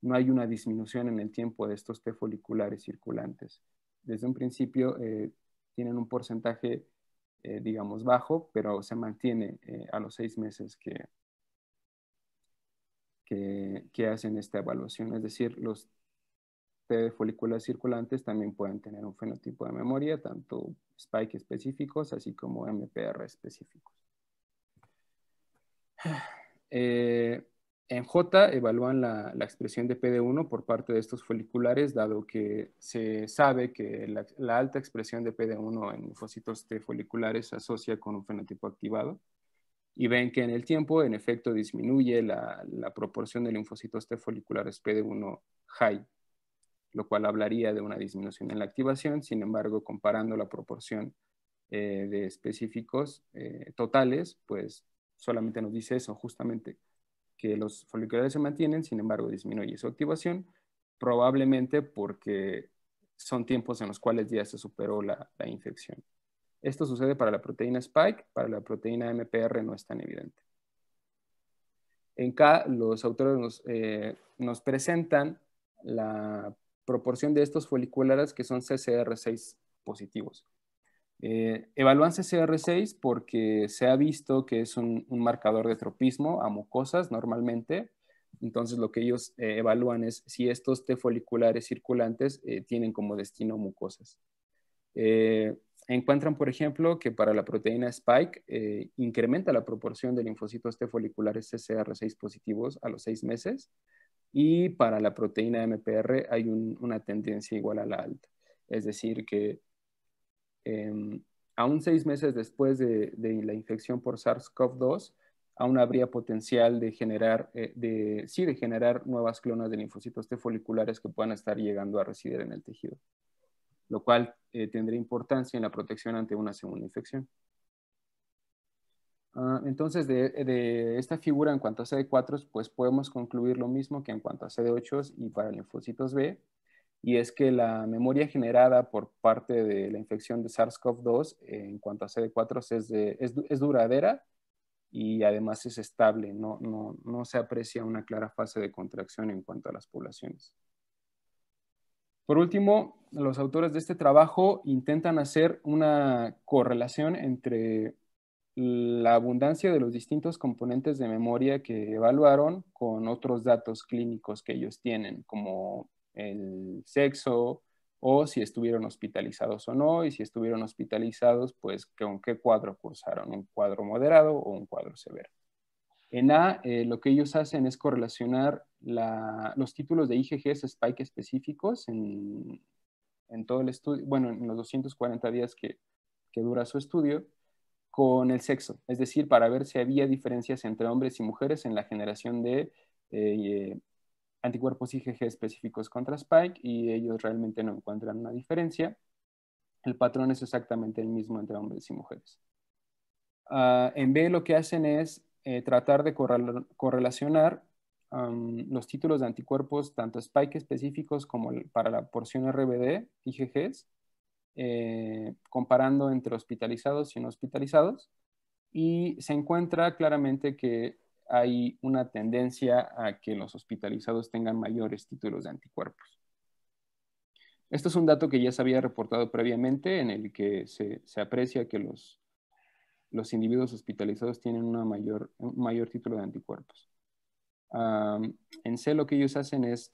no hay una disminución en el tiempo de estos T foliculares circulantes. Desde un principio eh, tienen un porcentaje, eh, digamos, bajo, pero se mantiene a los seis meses que, que, que hacen esta evaluación. Es decir, los de folículas circulantes también pueden tener un fenotipo de memoria, tanto spike específicos, así como MPR específicos. Eh, en J evalúan la, expresión de PD1 por parte de estos foliculares, dado que se sabe que la, alta expresión de PD1 en linfocitos T foliculares se asocia con un fenotipo activado. Y ven que en el tiempo, en efecto, disminuye la, la proporción de linfocitos T foliculares PD1 high lo cual hablaría de una disminución en la activación, sin embargo, comparando la proporción eh, de específicos eh, totales, pues solamente nos dice eso, justamente, que los foliculares se mantienen, sin embargo, disminuye su activación, probablemente porque son tiempos en los cuales ya se superó la, infección. Esto sucede para la proteína Spike, para la proteína MPR no es tan evidente. En K, los autores nos eh, presentan la proporción de estos foliculares que son CCR6 positivos. Eh, evalúan CCR6 porque se ha visto que es un, marcador de tropismo a mucosas normalmente. Entonces lo que ellos eh, evalúan es si estos T foliculares circulantes eh, tienen como destino mucosas. encuentran, por ejemplo, que para la proteína Spike incrementa la proporción de linfocitos T foliculares CCR6 positivos a los seis meses y para la proteína MPR hay una tendencia igual a la alta. Es decir, que em, aún seis meses después de, la infección por SARS-CoV-2, aún habría potencial de generar, eh, de, generar nuevas clonas de linfocitos T foliculares que puedan estar llegando a residir en el tejido, lo cual eh, tendría importancia en la protección ante una segunda infección. Ah, entonces, de, esta figura en cuanto a CD4, pues podemos concluir lo mismo que en cuanto a CD8 y para linfocitos B, y es que la memoria generada por parte de la infección de SARS-CoV-2 en cuanto a CD4 es, es, duradera y además es estable, no, no, no se aprecia una clara fase de contracción en cuanto a las poblaciones. Por último, los autores de este trabajo intentan hacer una correlación entre la abundancia de los distintos componentes de memoria que evaluaron con otros datos clínicos que ellos tienen, como el sexo o si estuvieron hospitalizados o no, y si estuvieron hospitalizados, pues con qué cuadro cursaron, un cuadro moderado o un cuadro severo. En A, eh, lo que ellos hacen es correlacionar los títulos de IgGs spike específicos en, todo el estudio, bueno, en los 240 días que dura su estudio, con el sexo, es decir, para ver si había diferencias entre hombres y mujeres en la generación de eh, anticuerpos IgG específicos contra Spike y ellos realmente no encuentran una diferencia. El patrón es exactamente el mismo entre hombres y mujeres. Ah, en B lo que hacen es eh, tratar de correlacionar los títulos de anticuerpos, tanto Spike específicos como para la porción RBD, IgGs, eh, comparando entre hospitalizados y no hospitalizados, y se encuentra claramente que hay una tendencia a que los hospitalizados tengan mayores títulos de anticuerpos. Esto es un dato que ya se había reportado previamente, en el que se, aprecia que los, los individuos hospitalizados tienen una mayor, un mayor título de anticuerpos. en C lo que ellos hacen es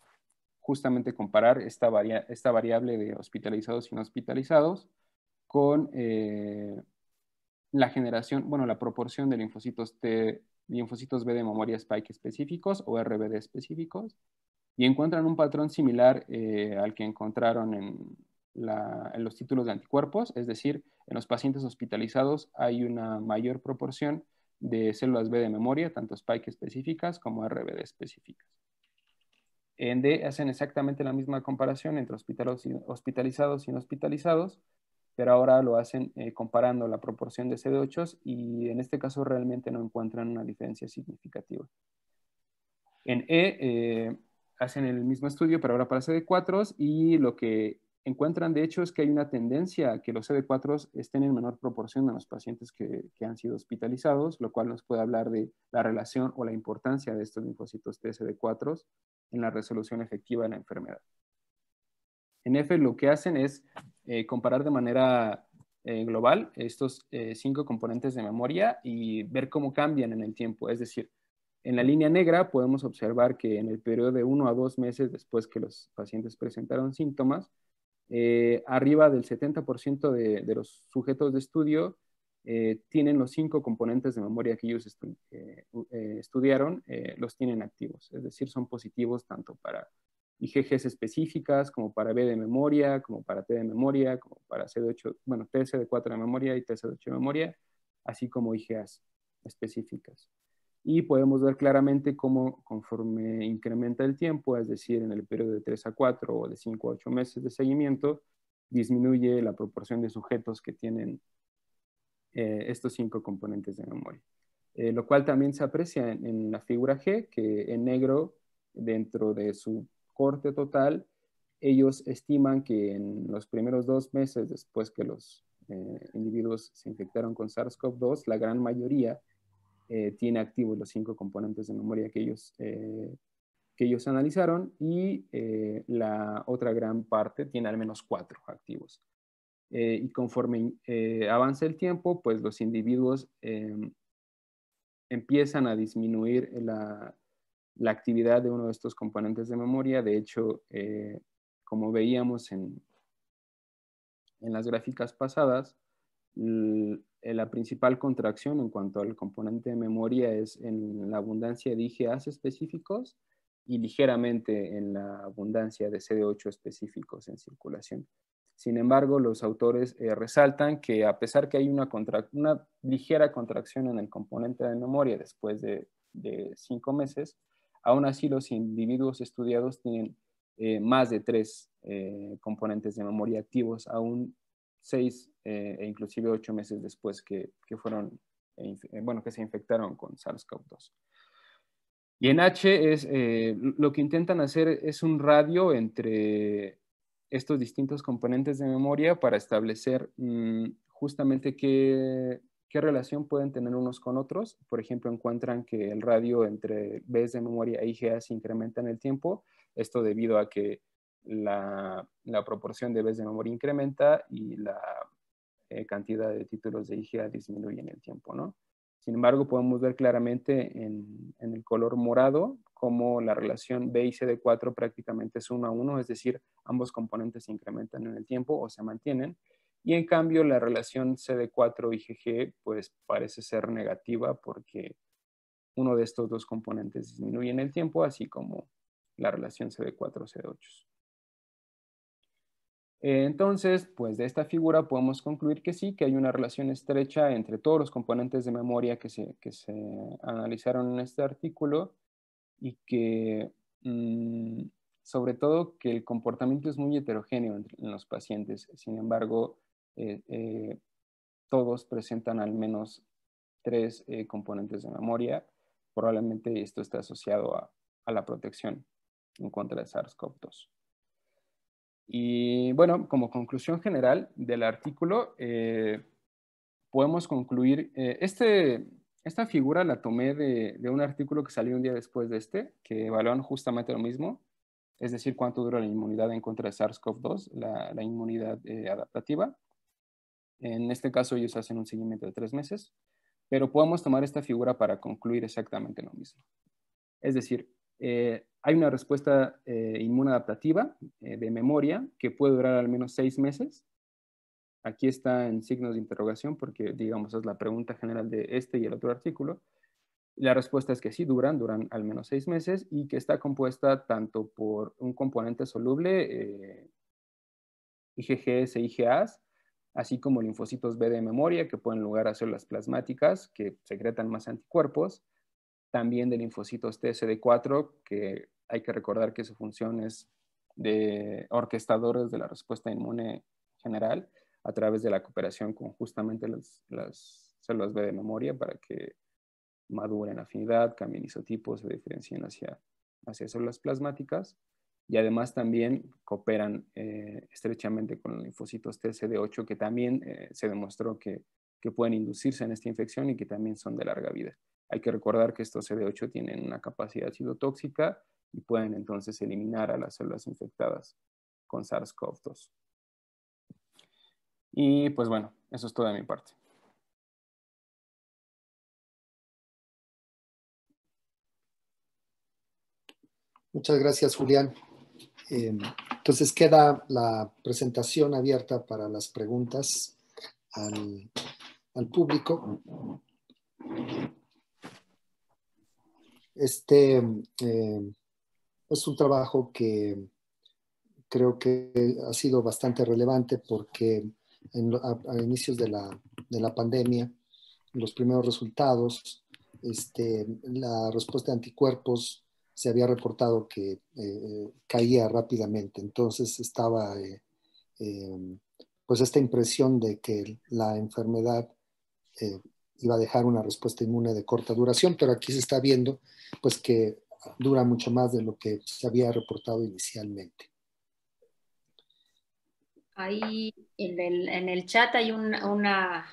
justamente comparar esta, esta variable de hospitalizados y no hospitalizados con eh, la generación, bueno, la proporción de linfocitos linfocitos B de memoria spike específicos o RBD específicos, y encuentran un patrón similar eh, al que encontraron en, en los títulos de anticuerpos, es decir, en los pacientes hospitalizados hay una mayor proporción de células B de memoria, tanto spike específicas como RBD específicas. En D hacen exactamente la misma comparación entre hospitalizados y no hospitalizados, pero ahora lo hacen eh, comparando la proporción de CD8 y en este caso realmente no encuentran una diferencia significativa. En E eh, hacen el mismo estudio, pero ahora para CD4 s y lo que encuentran de hecho es que hay una tendencia a que los CD4 s estén en menor proporción en los pacientes que, han sido hospitalizados, lo cual nos puede hablar de la relación o la importancia de estos linfocitos T CD4 en la resolución efectiva de la enfermedad. En EFE lo que hacen es eh, comparar de manera eh, global estos eh, cinco componentes de memoria y ver cómo cambian en el tiempo. Es decir, en la línea negra podemos observar que en el periodo de uno a dos meses después que los pacientes presentaron síntomas, arriba del 70% de, de los sujetos de estudio eh, tienen los cinco componentes de memoria que ellos eh, eh, estudiaron, los tienen activos, es decir, son positivos tanto para IgGs específicas como para B de memoria, como para T de memoria, como para C de 8, bueno, TC de 4 de memoria y TC de 8 de memoria, así como IgAs específicas. Y podemos ver claramente cómo conforme incrementa el tiempo, es decir, en el periodo de 3 a 4 o de 5 a 8 meses de seguimiento, disminuye la proporción de sujetos que tienen eh, estos cinco componentes de memoria. Eh, lo cual también se aprecia en, la figura G, que en negro, dentro de su corte total, ellos estiman que en los primeros dos meses después que los eh, individuos se infectaron con SARS-CoV-2, la gran mayoría tiene activos los cinco componentes de memoria que ellos, que ellos analizaron y la otra gran parte tiene al menos cuatro activos. Eh, y conforme eh, avanza el tiempo, pues los individuos em, empiezan a disminuir la, actividad de uno de estos componentes de memoria. De hecho, eh, como veíamos en, en las gráficas pasadas, la principal contracción en cuanto al componente de memoria es en la abundancia de IGAs específicos y ligeramente en la abundancia de CD8 específicos en circulación. Sin embargo, los autores eh, resaltan que a pesar que hay una, ligera contracción en el componente de memoria después de, cinco meses, aún así los individuos estudiados tienen eh, más de tres eh, componentes de memoria activos, aún seis e inclusive ocho meses después que, fueron, bueno, que se infectaron con SARS-CoV-2. Y en H es, lo que intentan hacer es un radio entre estos distintos componentes de memoria para establecer mm, justamente qué, relación pueden tener unos con otros. Por ejemplo, encuentran que el radio entre Bs de memoria e IGA se incrementa en el tiempo, esto debido a que la, proporción de Bs de memoria incrementa y la eh, cantidad de títulos de IGA disminuye en el tiempo, ¿no? Sin embargo, podemos ver claramente en el color morado como la relación B y cd 4 prácticamente es uno a uno, es decir, ambos componentes se incrementan en el tiempo o se mantienen. Y en cambio, la relación cd 4 y GG pues parece ser negativa porque uno de estos dos componentes disminuye en el tiempo, así como la relación cd 4 C 8. Eh, entonces, pues de esta figura podemos concluir que sí, que hay una relación estrecha entre todos los componentes de memoria que se analizaron en este artículo y que mm, sobre todo que el comportamiento es muy heterogéneo en, los pacientes. Sin embargo, eh, eh, todos presentan al menos tres eh, componentes de memoria. Probablemente esto está asociado a, a la protección en contra de SARS-CoV-2. Y bueno, como conclusión general del artículo, podemos concluir, este esta figura la tomé de, un artículo que salió un día después de este, que evaluaron justamente lo mismo, es decir, cuánto dura la inmunidad en contra de SARS-CoV-2, la, inmunidad eh, adaptativa. En este caso ellos hacen un seguimiento de tres meses, pero podemos tomar esta figura para concluir exactamente lo mismo. Es decir, eh, hay una respuesta eh, inmunadaptativa eh, de memoria que puede durar al menos seis meses Aquí están en signos de interrogación porque, digamos, es la pregunta general de este y el otro artículo. La respuesta es que sí duran, duran al menos seis meses y que está compuesta tanto por un componente soluble, eh, IgGs e IgAs, así como linfocitos B de memoria que pueden lugar a células plasmáticas que secretan más anticuerpos, también de linfocitos TSD4 que hay que recordar que su función es de orquestadores de la respuesta inmune general a través de la cooperación con justamente las, células B de memoria para que maduren afinidad, cambien isotipos, se diferencien hacia, hacia células plasmáticas y además también cooperan eh, estrechamente con los linfocitos TCD8 que también eh, se demostró que, que, pueden inducirse en esta infección y que también son de larga vida. Hay que recordar que estos CD8 tienen una capacidad citotóxica y pueden entonces eliminar a las células infectadas con SARS-CoV-2. Y pues bueno, eso es todo de mi parte. Muchas gracias, Julián. Em, entonces queda la presentación abierta para las preguntas al, público. Este em, es un trabajo que creo que ha sido bastante relevante porque a, inicios de la, pandemia, los primeros resultados, este, la respuesta de anticuerpos se había reportado que eh, eh, caía rápidamente, entonces estaba eh, em, pues esta impresión de que la enfermedad iba a dejar una respuesta inmune de corta duración, pero aquí se está viendo pues que dura mucho más de lo que se había reportado inicialmente. Ahí en el, chat hay una,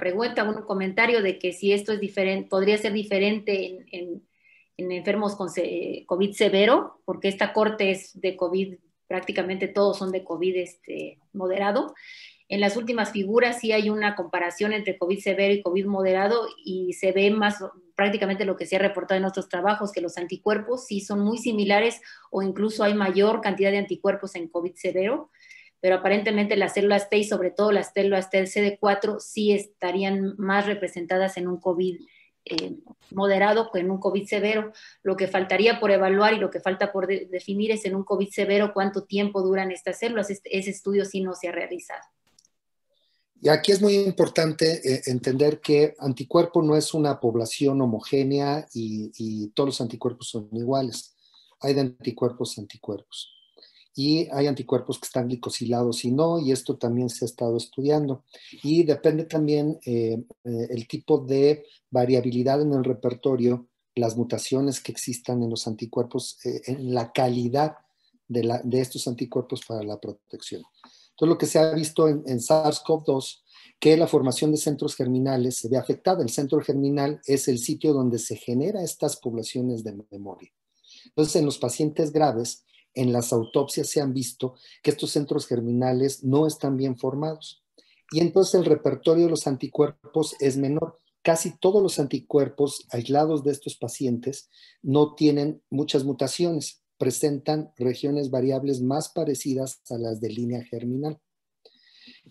pregunta, un comentario de que si esto es diferente, podría ser diferente en, enfermos con eh, COVID severo, porque esta corte es de COVID, prácticamente todos son de COVID este, moderado. En las últimas figuras sí hay una comparación entre COVID severo y COVID moderado y se ve más prácticamente lo que se ha reportado en otros trabajos, que los anticuerpos sí son muy similares o incluso hay mayor cantidad de anticuerpos en COVID severo pero aparentemente las células T y sobre todo las células T del CD4 sí estarían más representadas en un COVID eh, moderado que en un COVID severo. Lo que faltaría por evaluar y lo que falta por definir es en un COVID severo cuánto tiempo duran estas células. Este, ese estudio sí no se ha realizado. Y aquí es muy importante eh, entender que anticuerpo no es una población homogénea y, todos los anticuerpos son iguales. Hay de anticuerpos anticuerpos y hay anticuerpos que están glicosilados y no, y esto también se ha estado estudiando. Y depende también eh, eh, el tipo de variabilidad en el repertorio, las mutaciones que existan en los anticuerpos, eh, en la calidad de, estos anticuerpos para la protección. Entonces, lo que se ha visto en, SARS-CoV-2 que la formación de centros germinales se ve afectada. El centro germinal es el sitio donde se genera estas poblaciones de memoria. Entonces, en los pacientes graves, en las autopsias se han visto que estos centros germinales no están bien formados. Y entonces el repertorio de los anticuerpos es menor. Casi todos los anticuerpos aislados de estos pacientes no tienen muchas mutaciones, presentan regiones variables más parecidas a las de línea germinal.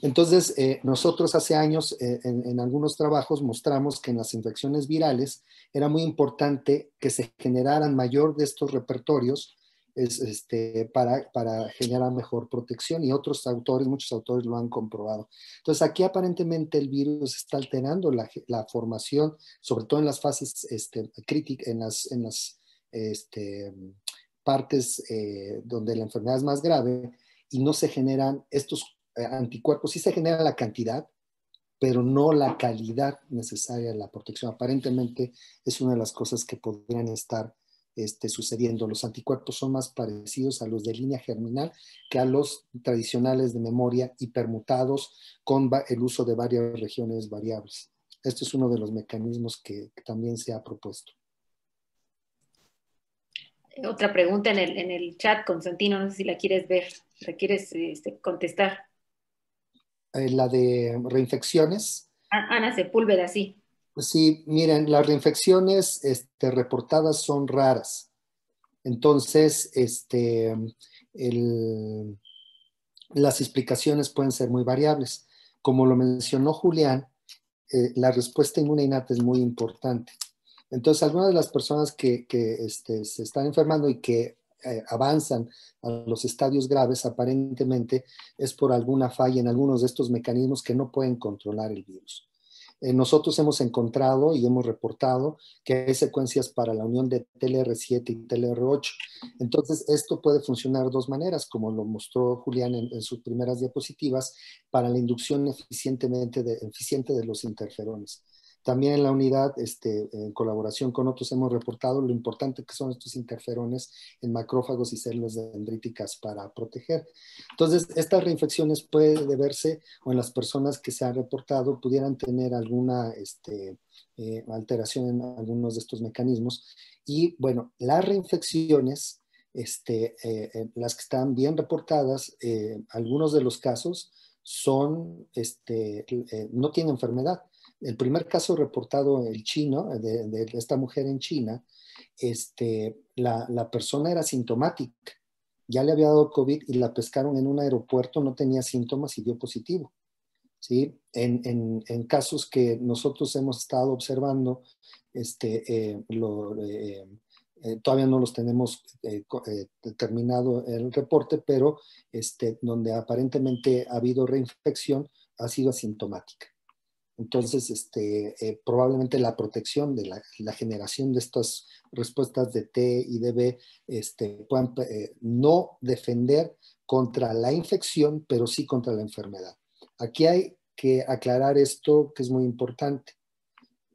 Entonces, eh, nosotros hace años eh, en, algunos trabajos mostramos que en las infecciones virales era muy importante que se generaran mayor de estos repertorios este, para, generar mejor protección y otros autores, muchos autores lo han comprobado. Entonces aquí aparentemente el virus está alterando la, formación, sobre todo en las fases este, críticas, en las, este, partes eh, donde la enfermedad es más grave y no se generan estos eh, anticuerpos, sí se genera la cantidad, pero no la calidad necesaria de la protección. Aparentemente es una de las cosas que podrían estar este, sucediendo. Los anticuerpos son más parecidos a los de línea germinal que a los tradicionales de memoria y permutados con el uso de varias regiones variables. Este es uno de los mecanismos que, también se ha propuesto. Otra pregunta en el, en el, chat, Constantino, no sé si la quieres ver, la quieres este, contestar. Eh, la de reinfecciones. Ah, Ana Sepúlveda, sí sí, miren, las reinfecciones este, reportadas son raras. Entonces, este, las explicaciones pueden ser muy variables. Como lo mencionó Julián, eh, la respuesta inmune innata es muy importante. Entonces, algunas de las personas que, este, se están enfermando y que eh, avanzan a los estadios graves, aparentemente es por alguna falla en algunos de estos mecanismos que no pueden controlar el virus. Eh, nosotros hemos encontrado y hemos reportado que hay secuencias para la unión de TLR7 y TLR8. Entonces, esto puede funcionar dos maneras, como lo mostró Julián en, sus primeras diapositivas, para la inducción eficientemente eficiente de los interferones. También en la unidad, este, en colaboración con otros, hemos reportado lo importante que son estos interferones en macrófagos y células dendríticas para proteger. Entonces, estas reinfecciones puede deberse o en las personas que se han reportado pudieran tener alguna este, eh, alteración en algunos de estos mecanismos. Y bueno, las reinfecciones, este, eh, las que están bien reportadas, eh, algunos de los casos son, este, no tienen enfermedad el primer caso reportado el chino, de, esta mujer en China, este, la, persona era sintomática, ya le había dado COVID y la pescaron en un aeropuerto, no tenía síntomas y dio positivo. ¿sí? En, casos que nosotros hemos estado observando, este, eh, eh, eh, todavía no los tenemos terminado el reporte, pero este, donde aparentemente ha habido reinfección, ha sido asintomática. Entonces, este, eh, probablemente la protección de la, generación de estas respuestas de T y de B este, puedan eh, no defender contra la infección, pero sí contra la enfermedad. Aquí hay que aclarar esto que es muy importante.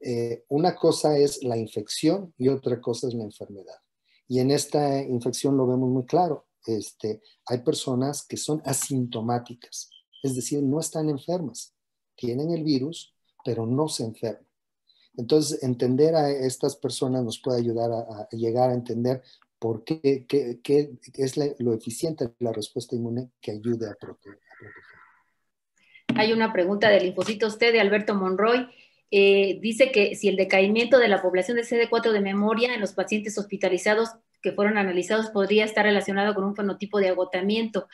Eh, una cosa es la infección y otra cosa es la enfermedad. Y en esta infección lo vemos muy claro. Este, hay personas que son asintomáticas, es decir, no están enfermas tienen el virus, pero no se enferman. Entonces, entender a estas personas nos puede ayudar a, llegar a entender por qué, es lo eficiente la respuesta inmune que ayude a proteger. Hay una pregunta del linfocito usted de Alberto Monroy. Eh, dice que si el decaimiento de la población de CD4 de memoria en los pacientes hospitalizados que fueron analizados podría estar relacionado con un fenotipo de agotamiento.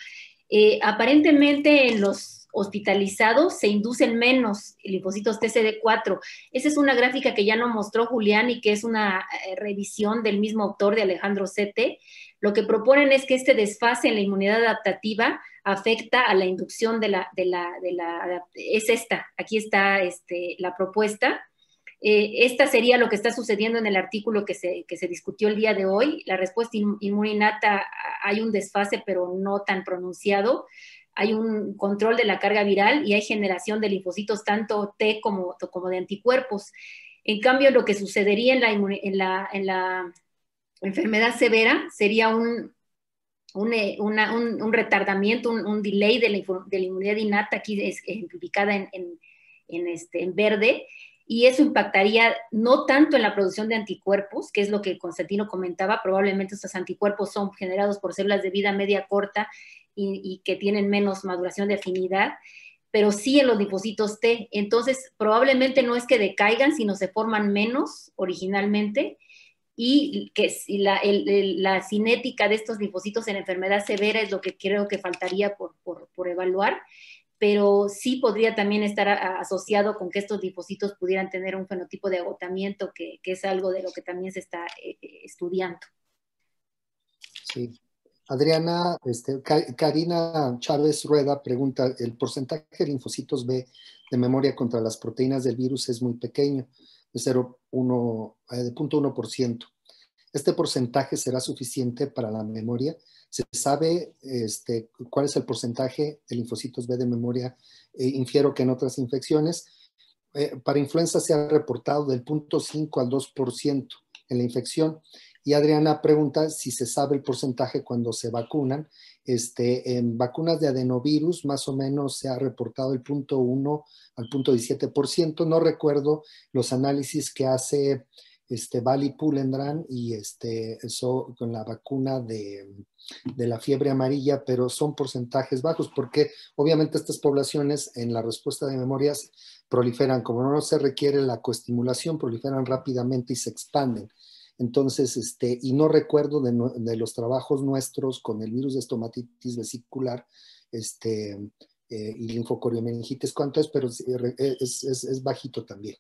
Eh, aparentemente en los hospitalizados se inducen menos linfocitos TCD4. Esa es una gráfica que ya nos mostró Julián y que es una eh, revisión del mismo autor de Alejandro Sete. Lo que proponen es que este desfase en la inmunidad adaptativa afecta a la inducción de la... De la, de la es esta, aquí está este, la propuesta eh, esta sería lo que está sucediendo en el artículo que se, discutió el día de hoy. La respuesta inmuninata innata hay un desfase, pero no tan pronunciado. Hay un control de la carga viral y hay generación de linfocitos tanto T como, como de anticuerpos. En cambio, lo que sucedería en la, en enfermedad severa sería un, un, eh, retardamiento, un, delay de la, inmunidad innata, aquí es, es en, este, en verde, y eso impactaría no tanto en la producción de anticuerpos, que es lo que Constantino comentaba, probablemente estos anticuerpos son generados por células de vida media corta y, que tienen menos maduración de afinidad, pero sí en los depósitos T. Entonces, probablemente no es que decaigan, sino se forman menos originalmente y que la, cinética de estos linfocitos en enfermedad severa es lo que creo que faltaría por, por, por evaluar pero sí podría también estar asociado con que estos linfocitos pudieran tener un fenotipo de agotamiento, que, es algo de lo que también se está eh, eh, estudiando. Sí. Adriana, este, Karina Chávez Rueda pregunta, el porcentaje de linfocitos B de memoria contra las proteínas del virus es muy pequeño, de 0.1%. Eh, ¿Este porcentaje será suficiente para la memoria? se sabe este, cuál es el porcentaje de linfocitos B de memoria, eh, infiero que en otras infecciones. Eh, para influenza se ha reportado del 0.5 al 2% en la infección. Y Adriana pregunta si se sabe el porcentaje cuando se vacunan. Este, en vacunas de adenovirus, más o menos se ha reportado el 0.1 al 0.17%. No recuerdo los análisis que hace este, Bali y este, eso con la vacuna de, la fiebre amarilla, pero son porcentajes bajos porque obviamente estas poblaciones en la respuesta de memorias proliferan, como no se requiere la coestimulación, proliferan rápidamente y se expanden. Entonces, este, y no recuerdo de, los trabajos nuestros con el virus de estomatitis vesicular, este, eh, y linfocoriomeningitis, cuánto es, pero es, bajito también.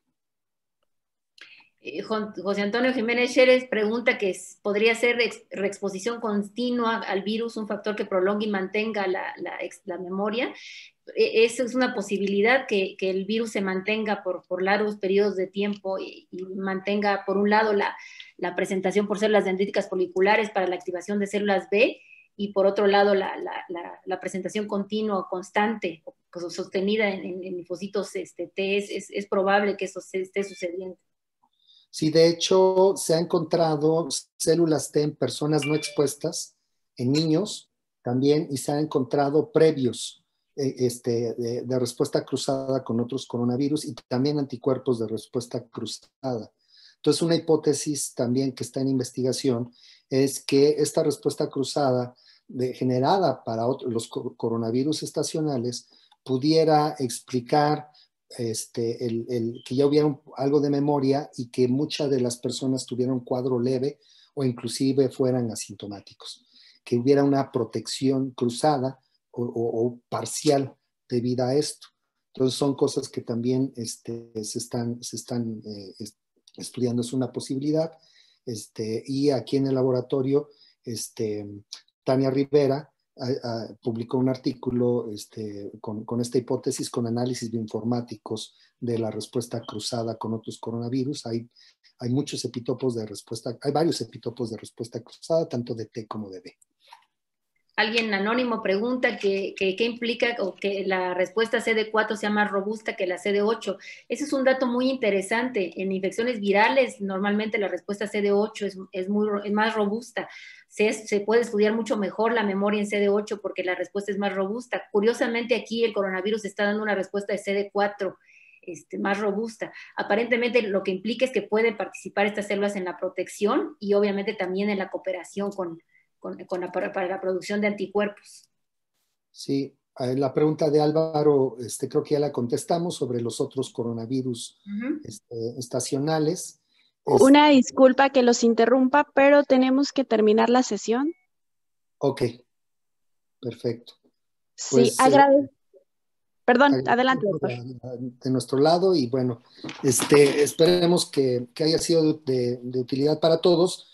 Eh, José Antonio Jiménez Chérez pregunta que podría ser reexposición continua al virus un factor que prolongue y mantenga la, memoria. E, esa es una posibilidad que, el virus se mantenga por, por largos periodos de tiempo y, mantenga, por un lado, la, presentación por células dendríticas foliculares para la activación de células B y por otro lado la, presentación continua, constante, pues, sostenida en, en, linfocitos este, T, es, probable que eso esté sucediendo. Sí, de hecho, se han encontrado células T en personas no expuestas, en niños también, y se han encontrado previos eh, este, de, respuesta cruzada con otros coronavirus y también anticuerpos de respuesta cruzada. Entonces, una hipótesis también que está en investigación es que esta respuesta cruzada de, generada para los coronavirus estacionales pudiera explicar este, que ya hubiera algo de memoria y que muchas de las personas tuvieran cuadro leve o inclusive fueran asintomáticos, que hubiera una protección cruzada o, parcial debido a esto. Entonces son cosas que también este, se están, eh, estudiando, es una posibilidad. Este, y aquí en el laboratorio, este, Tania Rivera Ah, publicó un artículo este, con, esta hipótesis, con análisis bioinformáticos de la respuesta cruzada con otros coronavirus. Hay, hay muchos epitopos de respuesta, hay varios epitopos de respuesta cruzada, tanto de T como de B alguien anónimo pregunta qué implica que la respuesta CD4 sea más robusta que la CD8. Ese es un dato muy interesante. En infecciones virales, normalmente la respuesta CD8 es, es muy, más robusta. Se, puede estudiar mucho mejor la memoria en CD8 porque la respuesta es más robusta. Curiosamente, aquí el coronavirus está dando una respuesta de CD4. Este, más robusta. Aparentemente lo que implica es que pueden participar estas células en la protección y obviamente también en la cooperación con, con, para la producción de anticuerpos. Sí, la pregunta de Álvaro, este, creo que ya la contestamos sobre los otros coronavirus este, estacionales. Una disculpa que los interrumpa, pero tenemos que terminar la sesión. Ok, perfecto. sí, pues, eh, agradezco. Perdón, adelante. De, de, nuestro lado y bueno, este, esperemos que, que haya sido de, de, utilidad para todos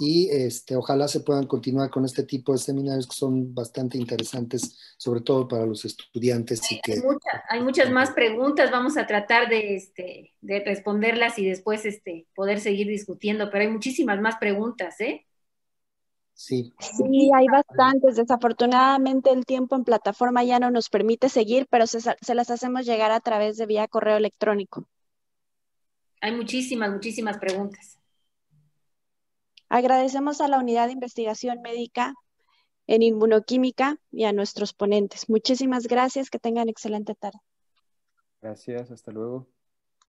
y este, ojalá se puedan continuar con este tipo de seminarios que son bastante interesantes, sobre todo para los estudiantes. Hay, y que... hay, muchas más preguntas, vamos a tratar este, de, responderlas y después este, poder seguir discutiendo, pero hay muchísimas más preguntas, ¿eh? Sí. sí. hay bastantes. Desafortunadamente el tiempo en plataforma ya no nos permite seguir, pero se, se, las hacemos llegar a través de vía correo electrónico. Hay muchísimas, muchísimas preguntas. Agradecemos a la Unidad de Investigación Médica en Inmunoquímica y a nuestros ponentes. Muchísimas gracias, que tengan excelente tarde. Gracias, hasta luego.